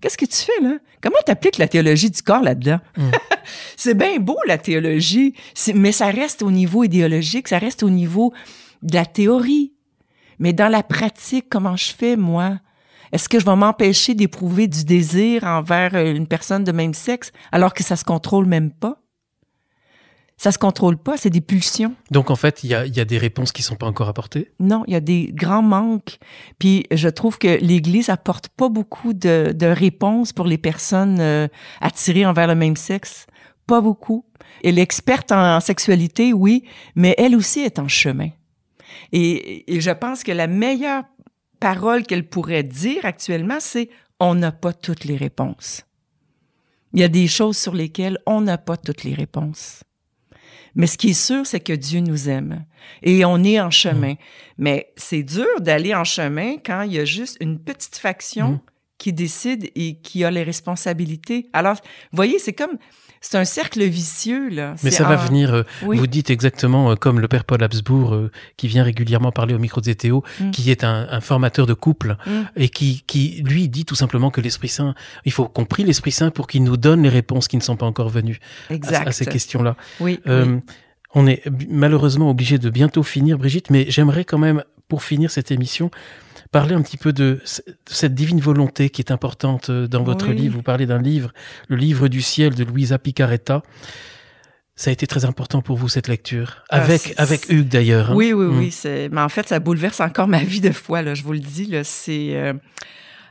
Qu'est-ce que tu fais là? Comment tu appliques la théologie du corps là-dedans? Mm. c'est bien beau la théologie, mais ça reste au niveau idéologique, ça reste au niveau de la théorie. Mais dans la pratique, comment je fais moi? Est-ce que je vais m'empêcher d'éprouver du désir envers euh, une personne de même sexe alors que ça se contrôle même pas? Ça se contrôle pas, c'est des pulsions. Donc en fait, il y a, des réponses qui sont pas encore apportées. Non, il y a des grands manques. Puis je trouve que l'Église apporte pas beaucoup de, réponses pour les personnes euh, attirées envers le même sexe. Pas beaucoup. Et l'experte en, sexualité, oui, mais elle aussi est en chemin. Et, et je pense que la meilleure parole qu'elle pourrait dire actuellement, c'est on n'a pas toutes les réponses. Il y a des choses sur lesquelles on n'a pas toutes les réponses. Mais ce qui est sûr, c'est que Dieu nous aime et on est en chemin. Hmm. Mais c'est dur d'aller en chemin quand il y a juste une petite faction hmm. qui décide et qui a les responsabilités. Alors, voyez, c'est comme c'est un cercle vicieux. Là. Mais ça va venir. Euh, vous dites exactement euh, comme le père Paul Habsbourg, euh, qui vient régulièrement parler au micro de ZTO, mm. qui est un, formateur de couple mm. et qui, qui, lui, dit tout simplement que l'Esprit Saint, il faut qu'on prie l'Esprit Saint pour qu'il nous donne les réponses qui ne sont pas encore venues À, ces questions-là. On est malheureusement obligé de bientôt finir, Brigitte, mais j'aimerais quand même, pour finir cette émission, parler un petit peu de, cette divine volonté qui est importante euh, dans votre livre. Vous parlez d'un livre, Le livre du ciel de Luisa Picaretta. Ça a été très important pour vous cette lecture, ah, avec avec Hugues d'ailleurs. Hein. Oui, oui, oui. Mm. C'est, mais en fait, ça bouleverse encore ma vie de foi. Là, je vous le dis, là, c'est. Euh,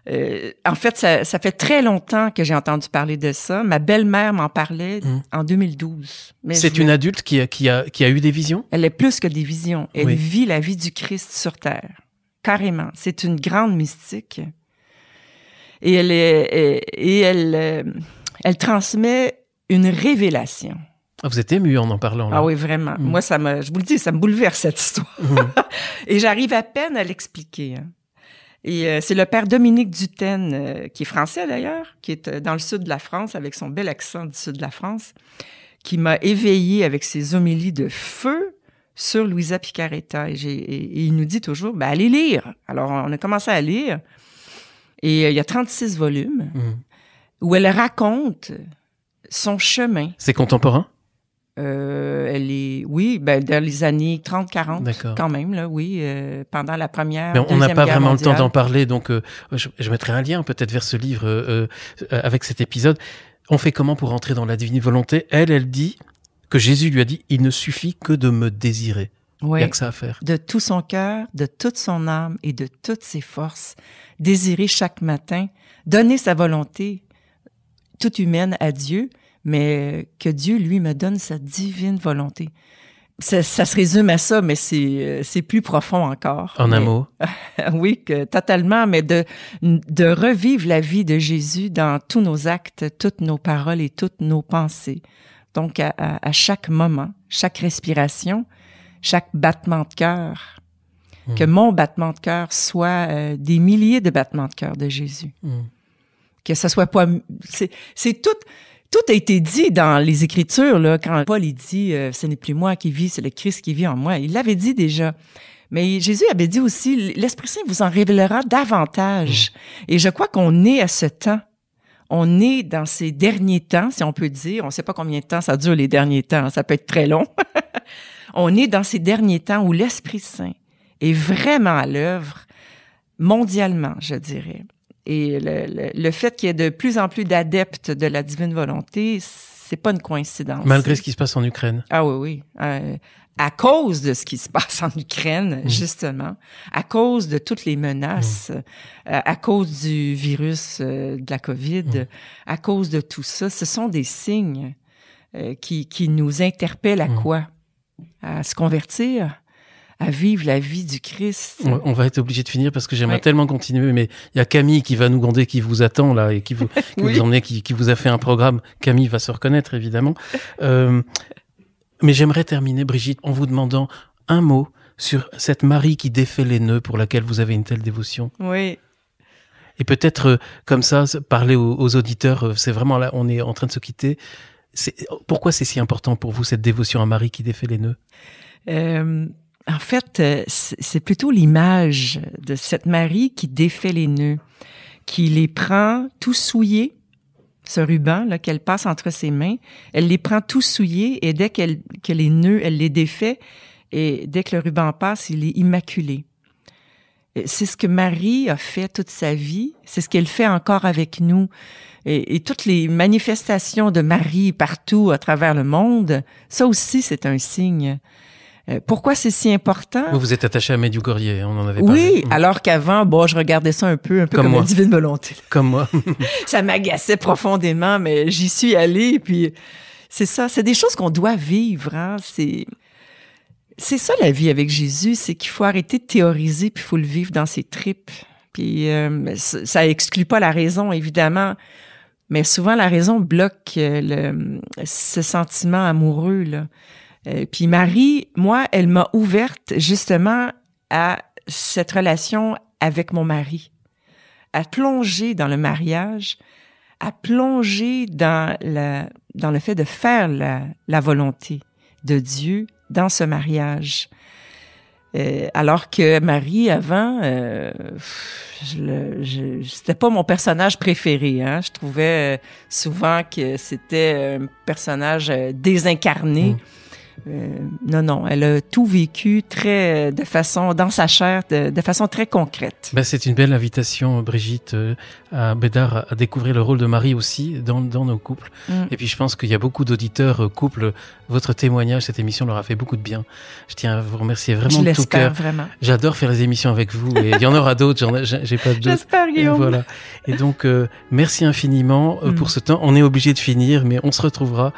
euh, en fait, ça, fait très longtemps que j'ai entendu parler de ça. Ma belle-mère m'en parlait mm. en 2012. Mais c'est une adulte qui a, eu des visions? Elle est plus que des visions. Elle vit la vie du Christ sur Terre carrément. C'est une grande mystique. Et elle, est, et elle, euh, elle transmet une révélation. Ah, vous êtes ému en en parlant. Ah oui, vraiment. Mm. Moi, ça je vous le dis, ça me bouleverse cette histoire. Mm. et j'arrive à peine à l'expliquer. Hein. Et euh, c'est le père Dominique Dutaine, euh, qui est français d'ailleurs, qui est dans le sud de la France avec son bel accent du sud de la France, qui m'a éveillée avec ses homélies de feu sur Louisa Picaretta. Et, il nous dit toujours, ben, allez lire. Alors, on a commencé à lire. Et euh, il y a 36 volumes mmh. où elle raconte son chemin. C'est contemporain? Euh, elle est, oui, ben, dans les années 30-40, quand même, là, oui, euh, pendant la première. Mais on n'a pas vraiment le temps d'en parler, donc je, mettrai un lien peut-être vers ce livre avec cet épisode. On fait comment pour entrer dans la divine volonté Elle, elle dit Jésus lui a dit, il ne suffit que de me désirer. Il n'y a que ça à faire. De tout son cœur, de toute son âme et de toutes ses forces, désirer chaque matin, donner sa volonté toute humaine à Dieu, mais que Dieu, lui, me donne sa divine volonté. Ça, se résume à ça, mais c'est euh, plus profond encore. En un mot. oui, totalement, mais de, de revivre la vie de Jésus dans tous nos actes, toutes nos paroles et toutes nos pensées. Donc, à, chaque moment, chaque respiration, chaque battement de cœur, hmm. que mon battement de cœur soit euh, des milliers de battements de cœur de Jésus. Hmm. Que ça soit pas... C'est tout... Tout a été dit dans les Écritures, là, quand Paul dit euh, Ce n'est plus moi qui vis, c'est le Christ qui vit en moi ». Il l'avait dit déjà. Mais Jésus avait dit aussi « L'Esprit Saint vous en révélera davantage hmm. Et je crois qu'on est à ce temps on est dans ces derniers temps, si on peut dire. On ne sait pas combien de temps ça dure les derniers temps. Hein. Ça peut être très long. on est dans ces derniers temps où l'Esprit Saint est vraiment à l'œuvre mondialement, je dirais. Et le, fait qu'il y ait de plus en plus d'adeptes de la divine volonté, c'est pas une coïncidence. Malgré ce qui se passe en Ukraine. Ah oui, oui. Euh, à cause de ce qui se passe en Ukraine, mm. justement, à cause de toutes les menaces, mm. euh, à cause du virus euh, de la COVID, mm. à cause de tout ça, ce sont des signes euh, qui, qui, nous interpellent à quoi? À se convertir? à vivre la vie du Christ. On, va être obligé de finir parce que j'aimerais tellement continuer, mais il y a Camille qui va nous gonder, qui vous attend là et qui vous, qui vous emmenez, qui, qui, vous a fait un programme. Camille va se reconnaître évidemment. Euh, mais j'aimerais terminer, Brigitte, en vous demandant un mot sur cette Marie qui défait les nœuds pour laquelle vous avez une telle dévotion. Oui. Et peut-être euh, comme ça, parler aux, auditeurs, euh, c'est vraiment là, on est en train de se quitter. Pourquoi c'est si important pour vous cette dévotion à Marie qui défait les nœuds euh, En fait, c'est plutôt l'image de cette Marie qui défait les nœuds, qui les prend tout souillés ce ruban qu'elle passe entre ses mains, elle les prend tout souillés et dès qu'elle est les elle les défait et dès que le ruban passe, il est immaculé. C'est ce que Marie a fait toute sa vie, c'est ce qu'elle fait encore avec nous. et, toutes les manifestations de Marie partout à travers le monde, ça aussi c'est un signe. Euh, pourquoi c'est si important Vous vous êtes attaché à Medjugorje, hein, on en avait parlé. Oui, mm. alors qu'avant, bon, je regardais ça un peu, un peu comme, une divine volonté. Comme moi. ça m'agaçait profondément, mais j'y suis allée. Puis c'est ça, c'est des choses qu'on doit vivre. Hein? C'est c'est ça la vie avec Jésus, c'est qu'il faut arrêter de théoriser puis il faut le vivre dans ses tripes. Puis euh, ça exclut pas la raison, évidemment. Mais souvent, la raison bloque euh, ce sentiment amoureux. Là. Euh, puis Marie, moi, elle m'a ouverte justement à cette relation avec mon mari, à plonger dans le mariage, à plonger dans, dans le fait de faire la, volonté de Dieu dans ce mariage. Euh, alors que Marie, avant, euh, je, c'était pas mon personnage préféré. Hein. Je trouvais souvent que c'était un personnage désincarné. Mmh. Euh, non, non, elle a tout vécu très de façon dans sa chair, de, façon très concrète. Ben, c'est une belle invitation, Brigitte, euh, à Bédard à découvrir le rôle de Marie aussi dans, dans nos couples. Mm. Et puis je pense qu'il y a beaucoup d'auditeurs euh, couples. Votre témoignage, cette émission leur a fait beaucoup de bien. Je tiens à vous remercier vraiment de tout cœur. vraiment. J'adore faire les émissions avec vous et il y en aura d'autres. J'ai pas de J'espère, Guillaume. Et voilà. Et donc euh, merci infiniment pour mm. ce temps. On est obligé de finir, mais on se retrouvera.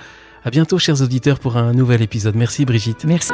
À bientôt, chers auditeurs, pour un nouvel épisode. Merci, Brigitte. Merci.